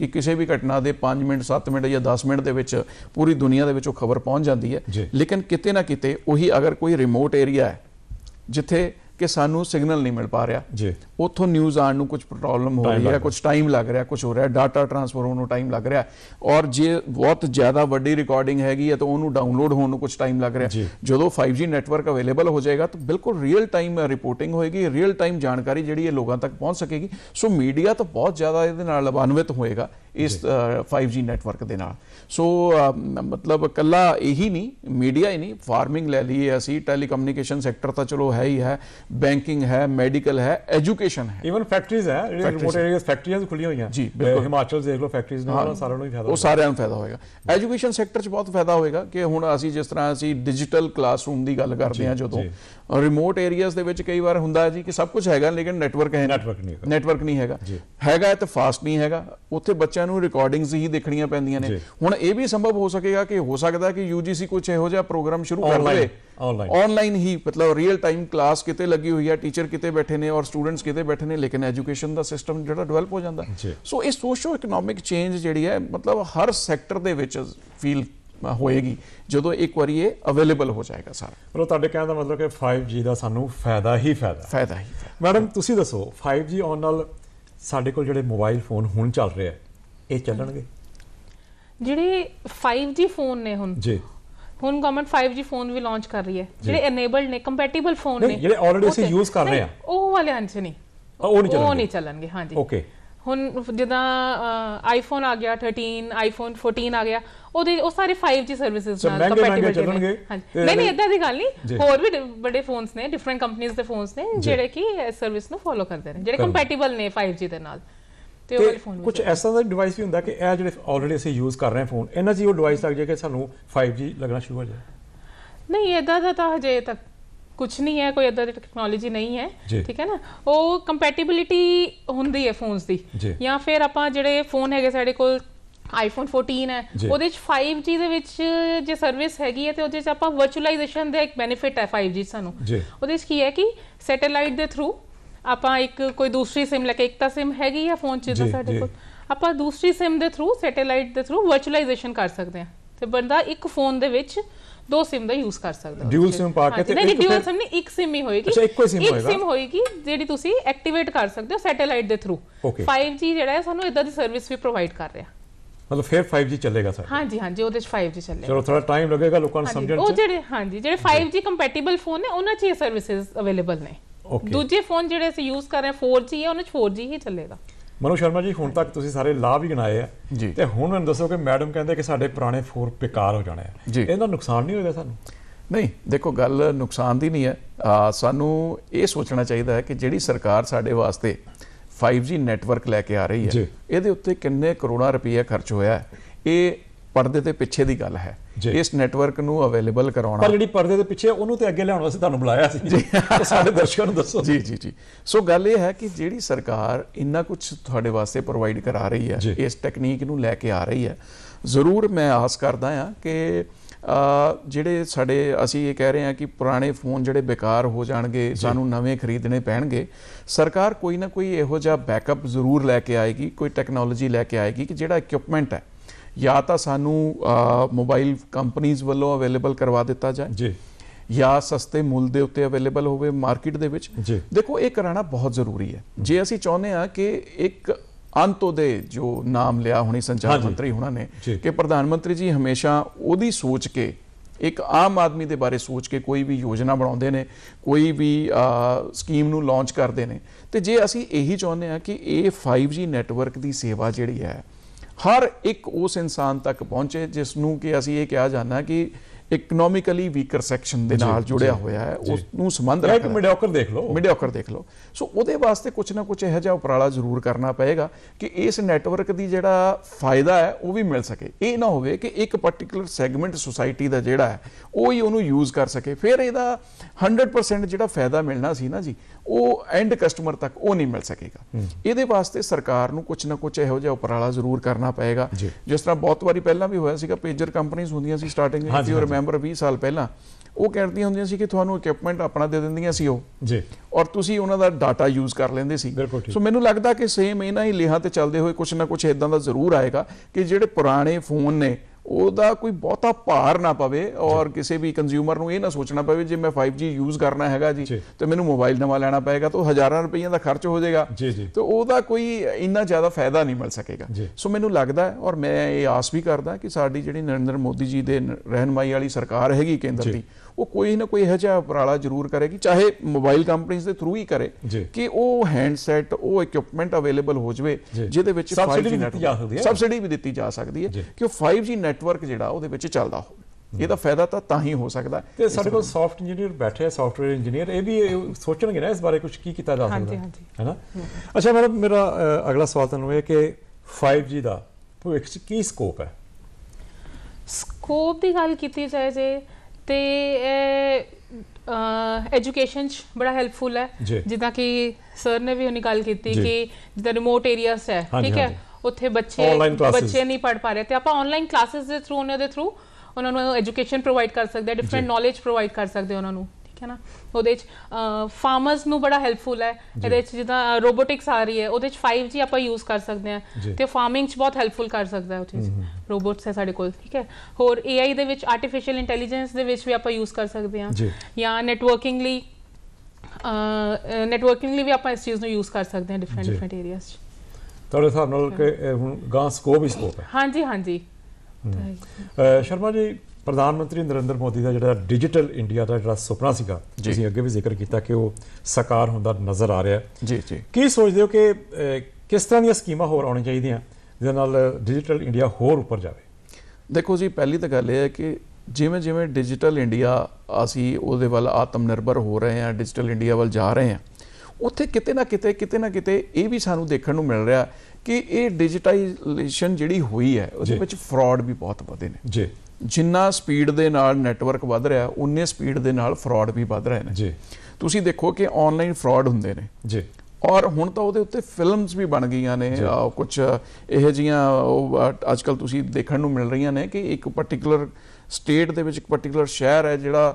ਕਿ ਕਿਸੇ ਵੀ ਘਟਨਾ ਦੇ 5 ਮਿੰਟ 7 ਮਿੰਟ ਜਾਂ 10 ਮਿੰਟ ਦੇ ਵਿੱਚ ਪੂਰੀ ਦੁਨੀਆ ਦੇ ਵਿੱਚ ਉਹ ਖਬਰ ਪਹੁੰਚ ਜਾਂਦੀ ਹੈ ਲੇਕਿਨ ਕਿਤੇ ਨਾ ਕਿਤੇ ਉਹੀ ਅਗਰ ਕੋਈ ਰਿਮੋਟ ਏਰੀਆ ਹੈ ਜਿੱਥੇ ਕਿ ਸਾਨੂੰ ਸਿਗਨਲ ਨਹੀਂ ਮਿਲ ਪਾ ਰਿਹਾ ਜੀ ਉੱਥੋਂ ਨਿਊਜ਼ ਆਣ ਨੂੰ ਕੁਝ ਪ੍ਰੋਬਲਮ ਹੋ ਰਹੀ ਹੈ ਕੁਝ ਟਾਈਮ ਲੱਗ ਰਿਹਾ ਕੁਝ ਹੋ ਰਿਹਾ ਡਾਟਾ ਟ੍ਰਾਂਸਫਰ ਹੋਣ ਨੂੰ ਟਾਈਮ ਲੱਗ ਰਿਹਾ ਔਰ ਜੇ ਬਹੁਤ ਜ਼ਿਆਦਾ ਵੱਡੀ ਰਿਕਾਰਡਿੰਗ ਹੈਗੀ ਹੈ ਤਾਂ ਉਹਨੂੰ ਡਾਊਨਲੋਡ ਹੋਣ ਨੂੰ ਕੁਝ ਟਾਈਮ ਲੱਗ ਰਿਹਾ ਜਦੋਂ 5G ਨੈਟਵਰਕ ਅਵੇਲੇਬਲ ਹੋ ਜਾਏਗਾ ਤਾਂ ਬਿਲਕੁਲ ਰੀਅਲ ਟਾਈਮ ਰਿਪੋਰਟਿੰਗ ਹੋਏਗੀ ਰੀਅਲ ਟਾਈਮ ਜਾਣਕਾਰੀ ਜਿਹੜੀ ਇਹ ਲੋਕਾਂ ਤੱਕ ਪਹੁੰਚ ਸਕੇਗੀ ਸੋ ਮੀਡੀਆ ਤਾਂ ਬਹੁਤ ਜ਼ਿਆਦਾ ਇਹਦੇ ਨਾਲ ਲਾਭਾਨਵਿਤ ਹੋਏਗਾ ਇਸ 5G ਨੈਟਵਰਕ ਦੇ ਨਾਲ ਸੋ ਮਤਲਬ ਕੱਲਾ ਇਹੀ ਨਹੀਂ ਮੀਡੀਆ ਹੀ ਨਹੀਂ ਫਾਰਮਿੰਗ ਲੈ ਲਈਏ ਅਸੀਂ ਟੈਲੀਕਮਿਊਨੀਕੇਸ਼ਨ ਸੈਕਟਰ ਤਾਂ ਚਲੋ ਹੈ ਹੀ ਹੈ ਬੈਂਕਿੰਗ ਹੈ ਮੈਡੀਕਲ ਹੈ ਐਜੂਕੇਸ਼ਨ ਹੈ ਇਵਨ ਫੈਕਟਰੀਜ਼ ਹੈ ਰਿਮੋਟ ਏਰੀਆਜ਼ ਫੈਕਟਰੀਆਂ ਖੁੱਲੀਆਂ ਹੋਈਆਂ ਜੀ ਬਿਲਕੁਲ ਹਿਮਾਚਲ ਦੇਖ ਲਓ ਫੈਕਟਰੀਜ਼ ਨਾਲ ਸਾਰਿਆਂ ਨੂੰ ਹੀ ਫਾਇਦਾ ਉਹ ਸਾਰਿਆਂ ਨੂੰ ਫਾਇਦਾ ਹੋਏਗਾ ਐਜੂਕੇਸ਼ਨ ਸੈਕਟਰ 'ਚ ਬਹੁਤ ਫਾਇਦਾ ਹੋਏਗਾ ਕਿ ਹੁਣ ਅਸੀਂ ਜਿਸ ਤਰ੍ਹਾਂ ਅਸੀਂ ਡਿਜੀਟਲ ਕਲਾਸਰੂਮ ਦੀ ਗੱਲ ਕਰਦੇ ਹਾਂ ਜਦੋਂ ਰਿਮੋਟ ਏਰੀਆਜ਼ ਦੇ ਵਿੱਚ ਕਈ ਵਾਰ ਹੁੰਦਾ ਹੈ ਜੀ ਕਿ ਸਭ ਕੁਝ ਹੈਗਾ ਲੇਕਿਨ ਨੈਟਵਰਕ ਹੈ ਨੈਟਵਰਕ ਨਹੀਂ ਹੈਗਾ ਨੈਟਵਰਕ ਨਹੀਂ ਹੈਗਾ ਹੈਗਾ ਫਾਸਟ ਨਹੀਂ ਹੈਗਾ ਉੱਥੇ ਬੱਚੇ ਬੱਚਿਆਂ ਨੂੰ ਰਿਕਾਰਡਿੰਗਸ ਹੀ ਦੇਖਣੀਆਂ ਪੈਂਦੀਆਂ ਨੇ ਹੁਣ ਇਹ ਵੀ ਸੰਭਵ ਹੋ ਸਕੇਗਾ ਕਿ ਹੋ ਸਕਦਾ ਕਿ ਯੂਜੀਸੀ ਕੁਝ ਇਹੋ ਜਿਹਾ ਪ੍ਰੋਗਰਾਮ ਸ਼ੁਰੂ ਕਰ ਲਵੇ ਆਨਲਾਈਨ ਹੀ ਮਤਲਬ ਰੀਅਲ ਟਾਈਮ ਕਲਾਸ ਕਿਤੇ ਲੱਗੀ ਹੋਈ ਹੈ ਟੀਚਰ ਕਿਤੇ ਬੈਠੇ ਨੇ ਔਰ ਸਟੂਡੈਂਟਸ ਕਿਤੇ ਬੈਠੇ ਨੇ ਲੇਕਿਨ ਐਜੂਕੇਸ਼ਨ ਦਾ ਸਿਸਟਮ ਜਿਹੜਾ ਡਿਵੈਲਪ ਹੋ ਜਾਂਦਾ ਸੋ ਇਹ ਸੋਸ਼ੀਓ ਇਕਨੋਮਿਕ ਚੇਂਜ ਜਿਹੜੀ ਹੈ ਮਤਲਬ ਹਰ ਸੈਕਟਰ ਦੇ ਵਿੱਚ ਫੀਲ ਹੋਏਗੀ ਜਦੋਂ ਇੱਕ ਵਾਰੀ ਇਹ ਅਵੇਲੇਬਲ ਹੋ ਜਾਏਗਾ ਸਾਰਾ ਮਤਲਬ ਤੁਹਾਡੇ ਕਹਿਣ ਦਾ ਮਤਲਬ ਕਿ 5G ਦਾ ਸਾਨੂੰ ਫਾਇਦਾ ਹੀ ਫਾਇਦਾ ਫਾਇਦਾ ਹੀ ਮੈਡਮ ਤੁਸੀਂ ਦੱਸੋ 5G ਆਨ ਨਾਲ ਸਾਡੇ ਕੋਲ ਜਿਹੜੇ ਮੋਬਾਈਲ ਫੋਨ ਹੁਣ ਚੱਲ ਰਹੇ ਆ ਇਹ ਚੱਲਣਗੇ ਜਿਹੜੇ 5G ਫੋਨ ਨੇ ਹੁਣ ਜੀ ਹੁਣ ਗਵਰਨਮੈਂਟ 5G ਫੋਨ ਵੀ ਲਾਂਚ ਕਰ ਰਹੀ ਹੈ ਜਿਹੜੇ ਇਨੇਬਲਡ ਨੇ ਕੰਪੈਟੀਬਲ ਫੋਨ ਨੇ ਜਿਹੜੇ ਆਲਰੇਡੀ ਅਸੀਂ ਯੂਜ਼ ਕਰ ਰਹੇ ਆ ਉਹ ਵਾਲੇ ਹਾਂ ਜੀ ਨਹੀਂ ਉਹ ਨਹੀਂ ਚੱਲਣਗੇ ਉਹ ਨਹੀਂ ਚੱਲਣਗੇ ਹਾਂਜੀ ਓਕੇ ਹੁਣ ਜਿੱਦਾਂ ਆਈਫੋਨ ਆ ਗਿਆ 13 ਆਈਫੋਨ 14 ਆ ਗਿਆ ਉਹਦੇ ਉਹ ਸਾਰੇ 5G ਸਰਵਿਸਿਜ਼ ਨਾਲ ਕੰਪੈਟੀਬਲ ਚੱਲਣਗੇ ਨਹੀਂ ਨਹੀਂ ਇਦਾਂ ਦੀ ਗੱਲ ਨਹੀਂ ਹੋਰ ਵੀ ਵੱਡੇ ਫੋਨਸ ਨੇ ਡਿਫਰੈਂਟ ਕੰਪਨੀਆਂ ਦੇ ਫੋਨਸ ਨੇ ਜਿਹੜੇ ਕਿ ਸਰਵਿਸ ਨੂੰ ਫੋਲੋ ਕਰਦੇ ਨੇ ਜਿਹੜੇ ਕੰਪੈਟੀਬਲ ਨੇ 5G ਦੇ ਨਾਲ ਤੇ ਉਹ ਵਾਲੇ ਫੋਨ ਵਿੱਚ ਕੁਝ ਐਸਾ ਦਾ ਡਿਵਾਈਸ ਵੀ ਹੁੰਦਾ ਕਿ ਇਹ ਜਿਹੜੇ ਆਲਰੇਡੀ ਅਸੀਂ ਯੂਜ਼ ਕਰ ਰਹੇ ਫੋਨ ਇਹਨਾਂ 'ਚ ਉਹ ਡਿਵਾਈਸ ਲੱਗ ਜਾਏ ਕਿ ਸਾਨੂੰ 5G ਲੱਗਣਾ ਸ਼ੁਰੂ ਹੋ ਜਾਏ ਨਹੀਂ ਇਦਾਂ ਦਾ ਤਾਂ ਹਜੇ ਤੱਕ ਕੁਝ ਨਹੀਂ ਹੈ ਕੋਈ ਇਦਾਂ ਦੀ ਟੈਕਨੋਲੋਜੀ ਨਹੀਂ ਹੈ ਠੀਕ ਹੈ ਨਾ ਉਹ ਕੰਪੈਟੀਬਿਲਿਟੀ ਹੁੰਦੀ ਹੈ ਫੋਨਸ ਦੀ ਜਾਂ ਫਿਰ ਆਪਾਂ ਜਿਹੜੇ ਫੋਨ ਹੈਗੇ ਸਾਡੇ ਕੋਲ ਆਈਫੋਨ 14 ਹੈ ਉਹਦੇ ਵਿੱਚ 5G ਦੇ ਵਿੱਚ ਜੇ ਸਰਵਿਸ ਹੈਗੀ ਹੈ ਤੇ ਉਹਦੇ ਵਿੱਚ ਆਪਾਂ ਵਰਚੁਅਲਾਈਜੇਸ਼ਨ ਦਾ ਇੱਕ ਬੈਨੀਫਿਟ ਹੈ 5G ਸਾਨੂੰ ਉਹਦੇ ਚ ਕੀ ਹੈ ਕਿ ਸੈਟੇਲਾਈਟ ਦੇ ਥਰੂ ਆਪਾਂ ਇੱਕ ਕੋਈ ਦੂਸਰੀ SIM ਲੈ ਕੇ ਇੱਕ ਤਾਂ SIM ਹੈਗੀ ਆ ਫੋਨ 'ਚ ਤਾਂ ਸਾਡੇ ਕੋਲ ਆਪਾਂ ਦੂਸਰੀ SIM ਦੇ ਥਰੂ ਸੈਟੇਲਾਈਟ ਦੇ ਥਰੂ ਵਰਚੁਅਲਾਈਜੇਸ਼ਨ ਕਰ ਸਕਦੇ ਆ ਤੇ ਬੰਦਾ ਇੱਕ ਫੋਨ ਦੇ ਵਿੱਚ ਦੋ SIM ਦਾ ਯੂਜ਼ ਕਰ ਸਕਦਾ ਡਿਊਲ SIM ਪਾ ਕੇ ਤੇ ਨਹੀਂ ਡਿਊਲ SIM ਨਹੀਂ ਇੱਕ SIM ਹੀ ਹੋਏਗੀ ਅੱਛਾ ਇੱਕੋ SIM ਹੋਏਗਾ ਇੱਕ SIM ਹੋਏਗੀ ਜਿਹੜੀ ਤੁਸੀਂ ਐਕਟੀਵੇਟ ਕਰ ਸਕਦੇ ਹੋ ਸੈਟੇਲਾਈਟ ਦੇ ਥਰੂ 5G ਜਿਹੜਾ ਹੈ ਸਾਨੂੰ ਇਦਾਂ ਦੀ ਸਰਵਿਸ ਵੀ ਪ੍ਰੋਵਾਈਡ ਕਰ ਰਿਹਾ ਮਤਲਬ ਫਿਰ 5G ਚੱਲੇਗਾ ਸਰ ਹਾਂਜੀ ਹਾਂਜੀ ਉਹਦੇ ਚ 5G ਚੱਲੇਗਾ ਚਲੋ ਥੋੜਾ ਟਾਈਮ ਲੱਗੇਗਾ ਲੋਕਾਂ ਨੂੰ ਸਮਝਣ ਚ ਉਹ ਜਿਹੜੇ ਹਾਂਜੀ ਜਿਹੜੇ 5G ਕੰਪੈਟੀਬਲ ਫੋਨ ਨੇ ਉਹਨਾਂ ਚ ਇਹ ਸਰਵਿਸਿਜ਼ ਅਵੇਲੇਬਲ ਨੇ ਦੂਜੇ ਫੋਨ ਜਿਹੜੇ ਅਸੀਂ ਯੂਜ਼ ਕਰ ਰਹੇ ਹਾਂ 4G ਹੈ ਉਹਨਾਂ 'ਚ 4G ਹੀ ਚੱਲੇਗਾ ਮਨੋ ਸ਼ਰਮਾ ਜੀ ਹੁਣ ਤੱਕ ਤੁਸੀਂ ਸਾਰੇ ਲਾਭ ਹੀ ਗਿਣਾਏ ਆ ਤੇ ਹੁਣ ਮੈਨੂੰ ਦੱਸੋ ਕਿ ਮੈਡਮ ਕਹਿੰਦੇ ਕਿ ਸਾਡੇ ਪੁਰਾਣੇ ਫੋਨ ਬੇਕਾਰ ਹੋ ਜਾਣੇ ਆ ਇਹਦਾ ਨੁਕਸਾਨ ਨਹੀਂ ਹੋਏਗਾ ਸਾਨੂੰ ਨਹੀਂ ਦੇਖੋ ਗੱਲ ਨੁਕਸਾਨ ਦੀ ਨਹੀਂ ਹੈ ਸਾਨੂੰ ਇਹ ਸੋਚਣਾ ਚਾਹੀਦਾ ਹੈ ਕਿ ਜਿਹੜੀ ਸਰਕਾਰ ਸਾਡੇ ਵਾਸਤੇ 5G ਨੈਟਵਰਕ ਲੈ ਕੇ ਆ ਰਹੀ ਹੈ ਇਹਦੇ ਉੱਤੇ ਕਿੰਨੇ ਕਰੋੜਾਂ ਰੁਪਏ ਖਰਚ ਹੋਇਆ ਹੈ ਇਹ ਪਰਦੇ ਤੇ ਪਿੱਛੇ ਦੀ ਗੱਲ ਹੈ ਇਸ ਨੈਟਵਰਕ ਨੂੰ ਅਵੇਲੇਬਲ ਕਰਾਉਣਾ ਪਰ ਜਿਹੜੀ ਪਰਦੇ ਦੇ ਪਿੱਛੇ ਉਹਨੂੰ ਤੇ ਅੱਗੇ ਲਿਆਉਣ ਵਾਸਤੇ ਤੁਹਾਨੂੰ ਬੁਲਾਇਆ ਸੀ ਜੀ ਸਾਡੇ ਦਰਸ਼ਕਾਂ ਨੂੰ ਦੱਸੋ ਜੀ ਜੀ ਜੀ ਸੋ ਗੱਲ ਇਹ ਹੈ ਕਿ ਜਿਹੜੀ ਸਰਕਾਰ ਇੰਨਾ ਕੁਝ ਤੁਹਾਡੇ ਵਾਸਤੇ ਪ੍ਰੋਵਾਈਡ ਕਰਾ ਰਹੀ ਹੈ ਇਸ ਟੈਕਨੀਕ ਨੂੰ ਲੈ ਕੇ ਆ ਰਹੀ ਹੈ ਜ਼ਰੂਰ ਮੈਂ ਆਸ ਕਰਦਾ ਹਾਂ ਕਿ ਜਿਹੜੇ ਸਾਡੇ ਅਸੀਂ ਇਹ ਕਹਿ ਰਹੇ ਹਾਂ ਕਿ ਪੁਰਾਣੇ ਫੋਨ ਜਿਹੜੇ ਬੇਕਾਰ ਹੋ ਜਾਣਗੇ ਸਾਨੂੰ ਨਵੇਂ ਖਰੀਦਣੇ ਪੈਣਗੇ ਸਰਕਾਰ ਕੋਈ ਨਾ ਕੋਈ ਇਹੋ ਜਿਹਾ ਬੈਕਅਪ ਜ਼ਰੂਰ ਲੈ ਕੇ ਆਏਗੀ ਕੋਈ ਟੈਕਨੋਲੋਜੀ ਲੈ ਕੇ ਆਏਗੀ ਕਿ ਜਿਹੜਾ ਇਕਵਿਪਮੈਂਟ ਹੈ ਜਾਂ ਤਾਂ ਸਾਨੂੰ ਮੋਬਾਈਲ ਕੰਪਨੀਆਂ ਵੱਲੋਂ ਅਵੇਲੇਬਲ ਕਰਵਾ ਦਿੱਤਾ ਜਾਏ ਜੀ ਜਾਂ ਸਸਤੇ ਮੁੱਲ ਦੇ ਉੱਤੇ ਅਵੇਲੇਬਲ ਹੋਵੇ ਮਾਰਕੀਟ ਦੇ ਵਿੱਚ ਦੇਖੋ ਇਹ ਕਰਾਣਾ ਬਹੁਤ ਜ਼ਰੂਰੀ ਹੈ ਜੇ ਅਸੀਂ ਚਾਹੁੰਦੇ ਹਾਂ ਕਿ ਇੱਕ ਦੇ ਜੋ ਨਾਮ ਲਿਆ ਹੁਣੀ ਸੰਚਾਰ ਮੰਤਰੀ ਹੁਣਾਂ ਨੇ ਕਿ ਪ੍ਰਧਾਨ ਮੰਤਰੀ ਜੀ ਹਮੇਸ਼ਾ ਉਹਦੀ ਸੋਚ ਕੇ ਇੱਕ ਆਮ ਆਦਮੀ ਦੇ ਬਾਰੇ ਸੋਚ ਕੇ ਕੋਈ ਵੀ ਯੋਜਨਾ ਬਣਾਉਂਦੇ ਨੇ ਕੋਈ ਵੀ ਸਕੀਮ ਨੂੰ ਲਾਂਚ ਕਰਦੇ ਨੇ ਤੇ ਜੇ ਅਸੀਂ ਇਹੀ ਚਾਹੁੰਦੇ ਹਾਂ ਕਿ ਇਹ 5G ਨੈਟਵਰਕ ਦੀ ਸੇਵਾ ਜਿਹੜੀ ਹੈ ਹਰ ਇੱਕ ਉਸ ਇਨਸਾਨ ਤੱਕ ਪਹੁੰਚੇ ਜਿਸ ਨੂੰ ਕਿ ਅਸੀਂ ਇਹ ਕਿਹਾ ਜਾਂਦਾ ਕਿ ਇਕਨੋਮਿਕਲੀ ਵੀਕਰ ਸੈਕਸ਼ਨ ਦੇ ਨਾਲ ਜੁੜਿਆ ਹੋਇਆ ਹੈ ਉਸ ਨੂੰ ਸੰਬੰਧ ਰੱਖਦਾ ਇੱਕ ਮੀਡੀਓਕਰ ਦੇਖ ਲਓ ਮੀਡੀਓਕਰ ਦੇਖ ਲਓ ਸੋ ਉਹਦੇ ਵਾਸਤੇ ਕੁਝ ਨਾ ਕੁਝ ਇਹੋ ਜਿਹਾ ਉਪਰਾਲਾ ਜ਼ਰੂਰ ਕਰਨਾ ਪਏਗਾ ਕਿ ਇਸ ਨੈਟਵਰਕ ਦੀ ਜਿਹੜਾ ਫਾਇਦਾ ਹੈ ਉਹ ਵੀ ਮਿਲ ਸਕੇ ਇਹ ਨਾ ਹੋਵੇ ਕਿ ਇੱਕ ਪਾਰਟਿਕੂਲਰ ਸੈਗਮੈਂਟ ਸੁਸਾਇਟੀ ਦਾ ਜਿਹੜਾ ਹੈ ਉਹ ਹੀ ਉਹਨੂੰ ਯੂਜ਼ ਕਰ ਸਕੇ ਫਿਰ ਇਹਦਾ 100% ਜਿਹੜਾ ਫਾਇਦਾ ਮਿਲਣਾ ਸੀ ਨਾ ਜੀ ਉਹ ਐਂਡ ਕਸਟਮਰ ਤੱਕ ਉਹ ਨਹੀਂ ਮਿਲ ਸਕੇਗਾ ਇਹਦੇ ਵਾਸਤੇ ਸਰਕਾਰ ਨੂੰ ਕੁਝ ਨਾ ਕੁਝ ਇਹੋ ਜਿਹਾ ਉਪਰਾਲਾ ਜ਼ਰੂਰ ਕਰਨਾ ਪਏਗਾ ਜਿਸ ਤਰ੍ਹਾਂ ਬਹੁਤ ਵਾਰੀ ਪਹਿਲਾਂ ਵੀ ਹੋਇਆ ਸੀਗਾ ਪੇਜਰ ਕੰਪਨੀਆਂ ਹੁੰਦੀਆਂ ਸੀ ਸਟਾਰਟਿੰਗ ਵਿੱਚ ਯੂ ਰਿਮੈਂਬਰ 20 ਸਾਲ ਪਹਿਲਾਂ ਉਹ ਕਹਿੰਦੀਆਂ ਹੁੰਦੀਆਂ ਸੀ ਕਿ ਤੁਹਾਨੂੰ ਇਕਵਿਪਮੈਂਟ ਆਪਣਾ ਦੇ ਦਿੰਦੀਆਂ ਸੀ ਉਹ ਜੀ ਔਰ ਤੁਸੀਂ ਉਹਨਾਂ ਦਾ ਡਾਟਾ ਯੂਜ਼ ਕਰ ਲੈਂਦੇ ਸੀ ਸੋ ਮੈਨੂੰ ਲੱਗਦਾ ਕਿ ਸੇਮ ਇਹਨਾਂ ਹੀ ਲਿਹਾਂ ਤੇ ਚੱਲਦੇ ਹੋਏ ਕੁਝ ਨਾ ਕੁਝ ਇਦਾਂ ਦਾ ਜ਼ਰੂਰ ਆਏਗਾ ਕਿ ਜਿਹੜੇ ਪੁਰਾਣੇ ਫੋਨ ਨੇ ਉਹਦਾ ਕੋਈ ਬਹੁਤਾ ਭਾਰ ਨਾ ਪਵੇ ਔਰ ਕਿਸੇ ਵੀ ਕੰਜ਼ਿਊਮਰ ਨੂੰ ਇਹ ਨਾ ਸੋਚਣਾ ਪਵੇ ਜੇ ਮੈਂ 5G ਯੂਜ਼ ਕਰਨਾ ਹੈਗਾ ਜੀ ਤੇ ਮੈਨੂੰ ਮੋਬਾਈਲ ਨਵਾਂ ਲੈਣਾ ਪਏਗਾ ਤਾਂ ਹਜ਼ਾਰਾਂ ਰੁਪਈਆ ਦਾ ਖਰਚ ਹੋ ਜਾਏਗਾ ਤੇ ਉਹਦਾ ਕੋਈ ਇੰਨਾ ਜ਼ਿਆਦਾ ਫਾਇਦਾ ਨਹੀਂ ਮਿਲ ਸਕੇਗਾ ਸੋ ਮੈਨੂੰ ਲੱਗਦਾ ਔਰ ਮੈਂ ਇਹ ਆਸ ਵੀ ਕਰਦਾ ਕਿ ਸਾਡੀ ਜਿਹੜੀ ਨਰਿੰਦਰ ਮੋਦੀ ਜੀ ਦੇ ਰਹਿਨਮਾਈ ਵਾਲੀ ਸਰਕਾਰ ਹੈਗੀ ਕੇਂਦਰ ਦੀ ਉਹ ਕੋਈ ਨਾ ਕੋਈ ਇਹੋ ਜਿਹਾ ਉਪਰਾਲਾ ਜ਼ਰੂਰ ਕਰੇਗੀ ਚਾਹੇ ਮੋਬਾਈਲ ਕੰਪਨੀਆਂ ਦੇ ਥਰੂ ਹੀ ਕਰੇ ਕਿ ਉਹ ਹੈਂਡਸੈਟ ਉਹ ਇਕਵਿਪਮੈਂਟ ਅਵੇਲੇਬਲ ਹੋ ਜਵੇ ਜਿਹਦੇ ਵਿੱਚ 5G ਨੈਟਵਰਕ ਸਬਸਿਡੀ ਵੀ ਦਿੱਤੀ ਜਾ ਸਕਦੀ ਹੈ ਕਿ ਉਹ 5G ਨੈਟਵਰਕ ਜਿਹੜਾ ਉਹਦੇ ਵਿੱਚ ਚੱਲਦਾ ਹੋਵੇ ਇਹਦਾ ਫਾਇਦਾ ਤਾਂ ਤਾਂ ਹੀ ਹੋ ਸਕਦਾ ਤੇ ਸਾਡੇ ਕੋਲ ਸੌਫਟ ਇੰਜੀਨੀਅਰ ਬੈਠੇ ਆ ਸੌਫਟਵੇਅਰ ਇੰਜੀਨੀਅਰ ਇਹ ਵੀ ਸੋਚਣਗੇ ਨਾ ਇਸ ਬਾਰੇ ਕੁਝ ਕੀ ਕੀਤਾ ਜਾ ਸਕਦਾ ਹੈ ਨਾ ਅੱਛਾ ਮੈਡਮ ਮੇਰਾ ਅਗਲਾ ਸਵਾਲ ਤੁਹਾਨੂੰ ਇਹ ਕਿ 5G ਦਾ ਕੀ ਸਕੋਪ ਹੈ ਸਕੋਪ ਦੀ ਗੱਲ ਕੀਤੀ ਜਾਏ ਜੇ ਤੇ ਐਜੂਕੇਸ਼ਨ ਚ ਬੜਾ ਹੈਲਪਫੁਲ ਹੈ ਜਿੱਦਾਂ ਕਿ ਸਰ ਨੇ ਵੀ ਉਹ ਨਿਕਾਲ ਕੀਤੀ ਕਿ ਜਿੱਦਾਂ ਰਿਮੋਟ ਏਰੀਆਸ ਹੈ ਠੀਕ ਹੈ ਉੱਥੇ ਬੱਚੇ ਬੱਚੇ ਨਹੀਂ ਪੜ ਪਾ ਰਹੇ ਤੇ ਆਪਾਂ ਆਨਲਾਈਨ ਕਲਾਸਿਸ ਦੇ ਥਰੂ ਉਹਨਾਂ ਦੇ ਥਰੂ ਉਹਨਾਂ ਨੂੰ ਐਜੂਕੇਸ਼ਨ ਪ੍ਰੋਵਾਈਡ ਕਰ ਸਕਦੇ ਆ ਡਿਫਰੈਂਟ ਨੋਲੇਜ ਪ੍ਰੋਵਾਈਡ ਕਰ ਸਕਦੇ ਉਹਨਾਂ ਨੂੰ ਠੀਕ ਹੈ ਨਾ ਉਹਦੇ ਚ ਫਾਰਮਰਸ ਨੂੰ ਬੜਾ ਹੈਲਪਫੁਲ ਹੈ ਇਹਦੇ ਚ ਜਿੱਦਾਂ ਰੋਬੋਟਿਕਸ ਆ ਰਹੀ ਹੈ ਉਹਦੇ ਚ 5G ਆਪਾਂ ਯੂਜ਼ ਕਰ ਸਕਦੇ ਆ ਤੇ ਫਾਰਮਿੰਗ ਚ ਬਹੁਤ ਹੈਲਪਫੁਲ ਕਰ ਸਕਦਾ ਹੈ ਉਹ ਚੀਜ਼ ਰੋਬੋਟਸ ਹੈ ਸਾਡੇ ਕੋਲ ਠੀਕ ਹੈ ਹੋਰ AI ਦੇ ਵਿੱਚ ਆਰਟੀਫੀਸ਼ੀਅਲ ਇੰਟੈਲੀਜੈਂਸ ਦੇ ਵਿੱਚ ਵੀ ਆਪਾਂ ਯੂਜ਼ ਕਰ ਸਕਦੇ ਆ ਜਾਂ ਨੈਟਵਰਕਿੰਗ ਲਈ ਨੈਟਵਰਕਿੰਗ ਲਈ ਵੀ ਆਪਾਂ ਇਸ ਚੀਜ਼ ਨੂੰ ਯੂਜ਼ ਕਰ ਸਕਦੇ ਆ ਡਿਫਰੈਂਟ ਡਿਫਰੈਂਟ ਏਰੀਆਸ ਚ ਤੁਹਾਡੇ ਹਿਸਾਬ ਨਾਲ ਕਿ ਹੁਣ ਗਾਂ ਸਕੋਪ ਹੀ ਸਕੋਪ ਹੈ ਹਾਂਜੀ ਹਾਂਜੀ ਸ਼ਰਮਾ ਜੀ ਪ੍ਰਧਾਨ ਮੰਤਰੀ ਨਰਿੰਦਰ ਮੋਦੀ ਦਾ ਜਿਹੜਾ ਡਿਜੀਟਲ ਇੰਡੀਆ ਦਾ ਜਿਹੜਾ ਸੁਪਨਾ ਸੀਗਾ ਤੁਸੀਂ ਅੱਗੇ ਵੀ ਜ਼ਿਕਰ ਕੀਤਾ ਕਿ ਉਹ ਸਾਕਾਰ ਹੁੰਦਾ ਨਜ਼ਰ ਆ ਰਿਹਾ ਜੀ ਜੀ ਕੀ ਸੋਚਦੇ ਹੋ ਕਿ ਕਿਸ ਤਰ੍ਹਾਂ ਦੀਆਂ ਸਕੀਮਾਂ ਹੋਰ ਆਉਣੀਆਂ ਚਾਹੀਦੀਆਂ ਜਿਹਦੇ ਨਾਲ ਡਿਜੀਟਲ ਇੰਡੀਆ ਹੋਰ ਉੱਪਰ ਜਾਵੇ ਦੇਖੋ ਜੀ ਪਹਿਲੀ ਤਾਂ ਗੱਲ ਇਹ ਹੈ ਕਿ ਜਿਵੇਂ ਜਿਵੇਂ ਡਿਜੀਟਲ ਇੰਡੀਆ ਅਸੀਂ ਉਹਦੇ ਵੱਲ ਆਤਮ ਨਿਰਭਰ ਹੋ ਰਹੇ ਹਾਂ ਡਿਜੀਟਲ ਇੰਡੀਆ ਵੱਲ ਜਾ ਰਹੇ ਹਾਂ ਉੱਥੇ ਕਿਤੇ ਨਾ ਕਿਤੇ ਕਿਤੇ ਨਾ ਕਿਤੇ ਇਹ ਵੀ ਸਾਨੂੰ ਦੇਖਣ ਨੂੰ ਮਿਲ ਰਿਹਾ ਕਿ ਇਹ ਡਿਜੀਟਾਈਜੇਸ਼ਨ ਜਿਹੜੀ ਹੋਈ ਹੈ ਉਹਦੇ ਵਿੱਚ ਫਰਾਡ ਵੀ ਬਹੁਤ ਵਧੇ ਨੇ ਜੀ ਜਿੰਨਾ ਸਪੀਡ ਦੇ ਨਾਲ ਨੈਟਵਰਕ ਵੱਧ ਰਿਹਾ ਉਨੇ ਸਪੀਡ ਦੇ ਨਾਲ ਫਰਾਡ ਵੀ ਵੱਧ ਰਹੇ ਨੇ ਜੀ ਤੁਸੀਂ ਦੇਖੋ ਕਿ ਆਨਲਾਈਨ ਫਰਾਡ ਹੁੰਦੇ ਨੇ ਜੀ ਔਰ ਹੁਣ ਤਾਂ ਉਹਦੇ ਉੱਤੇ ਫਿਲਮਸ ਵੀ ਬਣ ਗਈਆਂ ਨੇ ਆ ਕੁਝ ਇਹ ਜੀਆਂ ਅੱਜਕੱਲ ਤੁਸੀਂ ਦੇਖਣ ਨੂੰ ਮਿਲ ਰਹੀਆਂ ਨੇ ਕਿ ਇੱਕ ਪਾਰਟਿਕੂਲਰ ਸਟੇਟ ਦੇ ਵਿੱਚ ਇੱਕ ਪਾਰਟਿਕੂਲਰ ਸ਼ਹਿਰ ਹੈ ਜਿਹੜਾ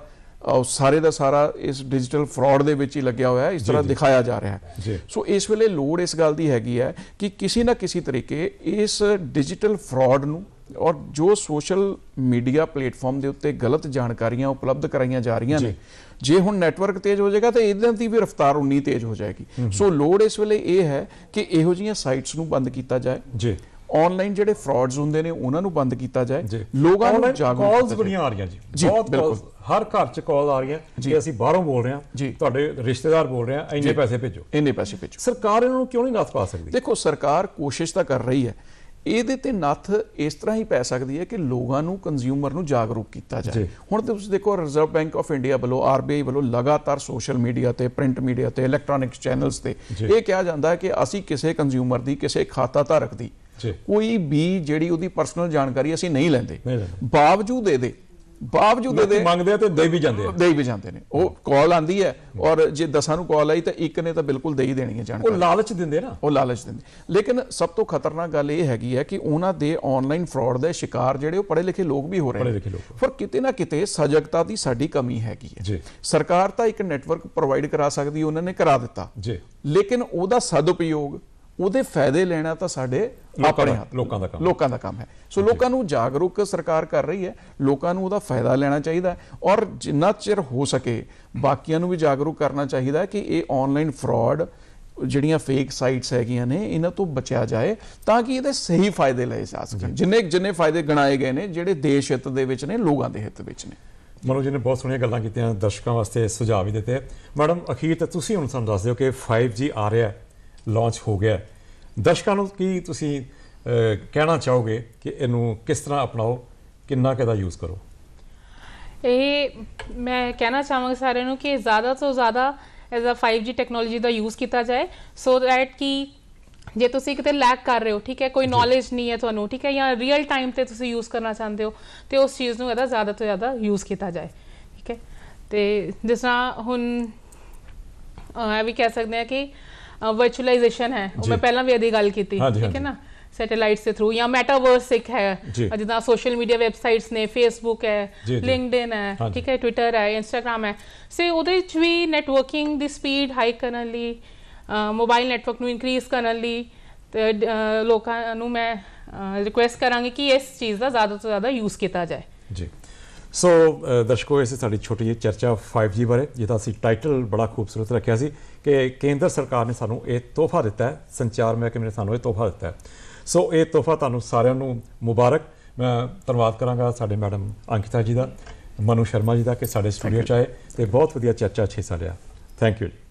ਸਾਰੇ ਦਾ ਸਾਰਾ ਇਸ ਡਿਜੀਟਲ ਫਰਾਡ ਦੇ ਵਿੱਚ ਹੀ ਲੱਗਿਆ ਹੋਇਆ ਹੈ ਇਸ ਤਰ੍ਹਾਂ ਦਿਖਾਇਆ ਜਾ ਰਿਹਾ ਹੈ ਸੋ ਇਸ ਵੇਲੇ ਲੋੜ ਇਸ ਗੱਲ ਦੀ ਹੈਗੀ ਹੈ ਕਿ ਕਿਸੇ ਨਾ ਕਿਸੇ ਤਰੀਕੇ ਇਸ ਡਿਜੀਟਲ ਫਰਾਡ ਨੂੰ ਔਰ ਜੋ ਸੋਸ਼ਲ ਮੀਡੀਆ ਪਲੇਟਫਾਰਮ ਦੇ ਉੱਤੇ ਗਲਤ ਜਾਣਕਾਰੀਆਂ ਉਪਲਬਧ ਕਰਾਈਆਂ ਜਾ ਰਹੀਆਂ ਨੇ ਜੇ ਹੁਣ ਨੈਟਵਰਕ ਤੇਜ਼ ਹੋ ਜਾਏਗਾ ਤਾਂ ਇਹਦਾਂ ਦੀ ਵੀ ਰਫ਼ਤਾਰ ਉਨੀ ਤੇਜ਼ ਹੋ ਜਾਏਗੀ ਸੋ ਲੋੜ ਇਸ ਵੇਲੇ ਇਹ ਹੈ ਕਿ ਇਹੋ ਜੀਆਂ ਸਾਈਟਸ ਨੂੰ ਬੰਦ ਕੀਤਾ ਜਾਏ ਜੀ ਆਨਲਾਈਨ ਜਿਹੜੇ ਫਰਾਡਸ ਹੁੰਦੇ ਨੇ ਉਹਨਾਂ ਨੂੰ ਬੰਦ ਕੀਤਾ ਜਾਏ ਲੋਕਾਂ ਨੂੰ ਜਾਗਰੂਕ ਕਾਲਸ ਬੜੀਆਂ ਆ ਰਹੀਆਂ ਜੀ ਬਹੁਤ ਬਿਲਕੁਲ ਹਰ ਘਰ ਚ ਕਾਲ ਆ ਰਹੀਆਂ ਕਿ ਅਸੀਂ ਬਾਹਰੋਂ ਬੋਲ ਰਹੇ ਹਾਂ ਤੁਹਾਡੇ ਰਿਸ਼ਤੇਦਾਰ ਬੋਲ ਰਹੇ ਆ ਇੰਨੇ ਪੈਸੇ ਭੇਜੋ ਇੰਨੇ ਪੈਸੇ ਭੇਜੋ ਸਰਕਾਰ ਇਹਨਾਂ ਨੂੰ ਕਿਉਂ ਨਹੀਂ ਨਾਸ ਪਾ ਸਕਦੀ ਦੇਖੋ ਸਰਕਾਰ ਕੋਸ਼ਿਸ਼ ਤਾਂ ਕਰ ਰਹੀ ਹੈ ਇਹਦੇ ਤੇ ਨੱਥ ਇਸ ਤਰ੍ਹਾਂ ਹੀ ਪੈ ਸਕਦੀ ਹੈ ਕਿ ਲੋਕਾਂ ਨੂੰ ਕੰਜ਼ਿਊਮਰ ਨੂੰ ਜਾਗਰੂਕ ਕੀਤਾ ਜਾਏ ਹੁਣ ਤੁਸੀਂ ਦੇਖੋ ਰਿਜ਼ਰਵ ਬੈਂਕ ਆਫ ਇੰਡੀਆ ਵੱਲੋਂ ਆਰਬੀਆਈ ਵੱਲੋਂ ਲਗਾਤਾਰ ਸੋਸ਼ਲ ਮੀਡੀਆ ਤੇ ਪ੍ਰਿੰਟ ਮੀਡੀਆ ਤੇ ਇਲੈਕਟ੍ਰੋਨਿਕਸ ਚੈਨਲਸ ਤੇ ਇਹ ਕਿਹਾ ਜਾਂਦਾ ਹੈ ਕਿ ਅਸੀਂ ਕਿਸੇ ਕੰਜ਼ਿਊਮਰ ਦੀ ਕਿਸੇ ਖਾਤਾ ਧਾਰਕ ਦੀ ਕੋਈ ਵੀ ਜਿਹੜੀ ਉਹਦੀ ਪਰਸਨਲ ਜਾਣਕਾਰੀ ਅਸੀਂ ਨਹੀਂ ਲੈਂਦੇ ਬਾਵਜੂਦ ਇਹਦੇ ਬਾਵਜੂਦ ਦੇ ਮੰਗਦੇ ਆ ਤੇ ਦੇ ਵੀ ਜਾਂਦੇ ਆ ਦੇ ਵੀ ਜਾਂਦੇ ਨੇ ਉਹ ਕਾਲ ਆਂਦੀ ਹੈ ਔਰ ਜੇ ਦਸਾਂ ਨੂੰ ਕਾਲ ਆਈ ਤਾਂ ਇੱਕ ਨੇ ਤਾਂ ਬਿਲਕੁਲ ਦੇ ਹੀ ਦੇਣੀ ਹੈ ਜਾਣਕਾਰੀ ਉਹ ਲਾਲਚ ਦਿੰਦੇ ਨਾ ਉਹ ਲਾਲਚ ਦਿੰਦੇ ਲੇਕਿਨ ਸਭ ਤੋਂ ਖਤਰਨਾਕ ਗੱਲ ਇਹ ਹੈਗੀ ਹੈ ਕਿ ਉਹਨਾਂ ਦੇ ਆਨਲਾਈਨ ਫਰਾਡ ਦੇ ਸ਼ਿਕਾਰ ਜਿਹੜੇ ਉਹ ਪੜ੍ਹੇ ਲਿਖੇ ਲੋਕ ਵੀ ਹੋ ਰਹੇ ਨੇ ਲਿਖੇ ਲੋਕ ਫਰ ਕਿਤੇ ਨਾ ਕਿਤੇ ਸਜਗਤਾ ਦੀ ਸਾਡੀ ਕਮੀ ਹੈਗੀ ਹੈ ਸਰਕਾਰ ਤਾਂ ਇੱਕ ਨੈਟਵਰਕ ਪ੍ਰੋਵਾਈਡ ਕਰਾ ਸਕਦੀ ਉਹਨਾਂ ਨੇ ਕਰਾ ਦਿੱਤਾ ਜੀ ਲੇਕਿਨ ਉਹਦਾ ਸਦਉਪਯੋਗ ਉਹਦੇ ਫਾਇਦੇ ਲੈਣਾ ਤਾਂ ਸਾਡੇ ਆਪਣੇ ਲੋਕਾਂ ਦਾ ਕੰਮ ਲੋਕਾਂ ਦਾ ਕੰਮ ਹੈ ਸੋ ਲੋਕਾਂ ਨੂੰ ਜਾਗਰੂਕ ਸਰਕਾਰ ਕਰ ਰਹੀ ਹੈ ਲੋਕਾਂ ਨੂੰ ਉਹਦਾ ਫਾਇਦਾ ਲੈਣਾ ਚਾਹੀਦਾ ਹੈ ਔਰ ਜਿੰਨਾ ਚਿਰ ਹੋ ਸਕੇ ਬਾਕੀਆਂ ਨੂੰ ਵੀ ਜਾਗਰੂਕ ਕਰਨਾ ਚਾਹੀਦਾ ਹੈ ਕਿ ਇਹ ਆਨਲਾਈਨ ਫਰਾਡ ਜਿਹੜੀਆਂ ਫੇਕ ਸਾਈਟਸ ਹੈਗੀਆਂ ਨੇ ਇਹਨਾਂ ਤੋਂ ਬਚਿਆ ਜਾਏ ਤਾਂ ਕਿ ਇਹਦੇ ਸਹੀ ਫਾਇਦੇ ਲਏ ਜਾ ਸਕਣ ਜਿੰਨੇ ਜਿੰਨੇ ਫਾਇਦੇ ਗਣਾਏ ਗਏ ਨੇ ਜਿਹੜੇ ਦੇਸ਼ ਹਿੱਤ ਦੇ ਵਿੱਚ ਨੇ ਲੋਕਾਂ ਦੇ ਹਿੱਤ ਵਿੱਚ ਨੇ ਮਨੋਜ ਜੀ ਨੇ ਬਹੁਤ ਸੋਹਣੀਆਂ ਗੱਲਾਂ ਕੀਤੀਆਂ ਦਰਸ਼ਕਾਂ ਵਾਸਤੇ ਸੁਝਾਅ ਵੀ ਦਿੱਤੇ ਮੈਡਮ ਅਖੀਰ ਤੇ ਤੁਸੀਂ ਹੁਣ ਸਾਨੂੰ ਦੱਸ ਦਿਓ ਕਿ 5G ਆ ਰਿਹਾ ਹੈ ਲਾਂਚ ਹੋ ਗਿਆ ਦਸ਼ਕਾਂ ਨੂੰ ਕੀ ਤੁਸੀਂ ਕਹਿਣਾ ਚਾਹੋਗੇ ਕਿ ਇਹਨੂੰ ਕਿਸ ਤਰ੍ਹਾਂ ਅਪਣਾਓ ਕਿੰਨਾ ਕਿਦਾ ਯੂਜ਼ ਕਰੋ ਇਹ ਮੈਂ ਕਹਿਣਾ ਚਾਹਾਂਗਾ ਸਾਰਿਆਂ ਨੂੰ ਕਿ ਜ਼ਿਆਦਾ ਤੋਂ ਜ਼ਿਆਦਾ ਐਜ਼ ਅ 5G ਟੈਕਨੋਲੋਜੀ ਦਾ ਯੂਜ਼ ਕੀਤਾ ਜਾਏ ਸੋ ਥੈਟ ਕਿ ਜੇ ਤੁਸੀਂ ਕਿਤੇ ਲੈਗ ਕਰ ਰਹੇ ਹੋ ਠੀਕ ਹੈ ਕੋਈ ਨੋਲੇਜ ਨਹੀਂ ਹੈ ਤੁਹਾਨੂੰ ਠੀਕ ਹੈ ਜਾਂ ਰੀਅਲ ਟਾਈਮ ਤੇ ਤੁਸੀਂ ਯੂਜ਼ ਕਰਨਾ ਚਾਹੁੰਦੇ ਹੋ ਤੇ ਉਸ ਚੀਜ਼ ਨੂੰ ਇਹਦਾ ਜ਼ਿਆਦਾ ਤੋਂ ਜ਼ਿਆਦਾ ਯੂਜ਼ ਕੀਤਾ ਜਾਏ ਠੀਕ ਹੈ ਤੇ ਜਿਸ ਤਰ੍ਹਾਂ ਹੁਣ ਆ ਵੀ ਕਹਿ ਸਕਦੇ ਆ ਕਿ ਵਰਚੁਅਲਾਈਜੇਸ਼ਨ ਹੈ ਉਹ ਮੈਂ ਪਹਿਲਾਂ ਵੀ ਇਹਦੀ ਗੱਲ ਕੀਤੀ ਠੀਕ ਹੈ ਨਾ ਸੈਟੇਲਾਈਟਸ ਦੇ ਥਰੂ ਜਾਂ ਮੈਟਾਵਰਸ ਇੱਕ ਹੈ ਜਿੱਦਾਂ ਸੋਸ਼ਲ ਮੀਡੀਆ ਵੈਬਸਾਈਟਸ ਨੇ ਫੇਸਬੁੱਕ ਹੈ ਲਿੰਕਡਇਨ ਹੈ ਠੀਕ ਹੈ ਟਵਿੱਟਰ ਹੈ ਇੰਸਟਾਗ੍ਰam ਹੈ ਸੇ ਉਹਦੇ ਵਿੱਚ ਵੀ ਨੈਟਵਰਕਿੰਗ ਦੀ ਸਪੀਡ ਹਾਈ ਕਰਨ ਲਈ ਮੋਬਾਈਲ ਨੈਟਵਰਕ ਨੂੰ ਇਨਕਰੀਸ ਕਰਨ ਲਈ ਲੋਕਾਂ ਨੂੰ ਮੈਂ ਰਿਕੁਐਸਟ ਕਰਾਂਗੀ ਕਿ ਇਸ ਚੀਜ਼ ਦਾ ਜ਼ਿਆਦਾ ਤੋਂ ਜ਼ਿਆਦਾ ਯੂਜ਼ ਕੀਤਾ ਜਾਏ ਜੀ ਸੋ uh, ਦਰਸ਼ਕੋ ਇਸ ਸਾਡੀ ਛੋਟੀ ਜਿਹੀ ਚਰਚਾ 5G ਬਾਰੇ ਜਿਹਦਾ ਅਸੀਂ ਟਾਈਟਲ ਬੜਾ ਖੂਬਸੂਰਤ ਰੱਖਿਆ ਸੀ ਕਿ ਕੇਂਦਰ ਸਰਕਾਰ ਨੇ ਸਾਨੂੰ ਇਹ ਤੋਹਫਾ ਦਿੱਤਾ ਹੈ ਸੰਚਾਰ ਮਹਿਕਮੇ ਨੇ ਸਾਨੂੰ ਇਹ ਤੋਹਫਾ ਦਿੱਤਾ ਹੈ ਸੋ ਇਹ ਤੋਹਫਾ ਤੁਹਾਨੂੰ ਸਾਰਿਆਂ ਨੂੰ ਮੁਬਾਰਕ ਮੈਂ ਧੰਨਵਾਦ ਕਰਾਂਗਾ ਸਾਡੇ ਮੈਡਮ ਅੰਕਿਤਾ ਜੀ ਦਾ ਮਨੂ ਸ਼ਰਮਾ ਜੀ ਦਾ ਕਿ ਸਾਡੇ ਸਟੂਡੀਓ ਚ ਆਏ ਤੇ ਬਹੁਤ ਵਧੀਆ ਚਰਚਾ ਛੇ ਸਾਲਿਆ ਥੈਂਕ ਯੂ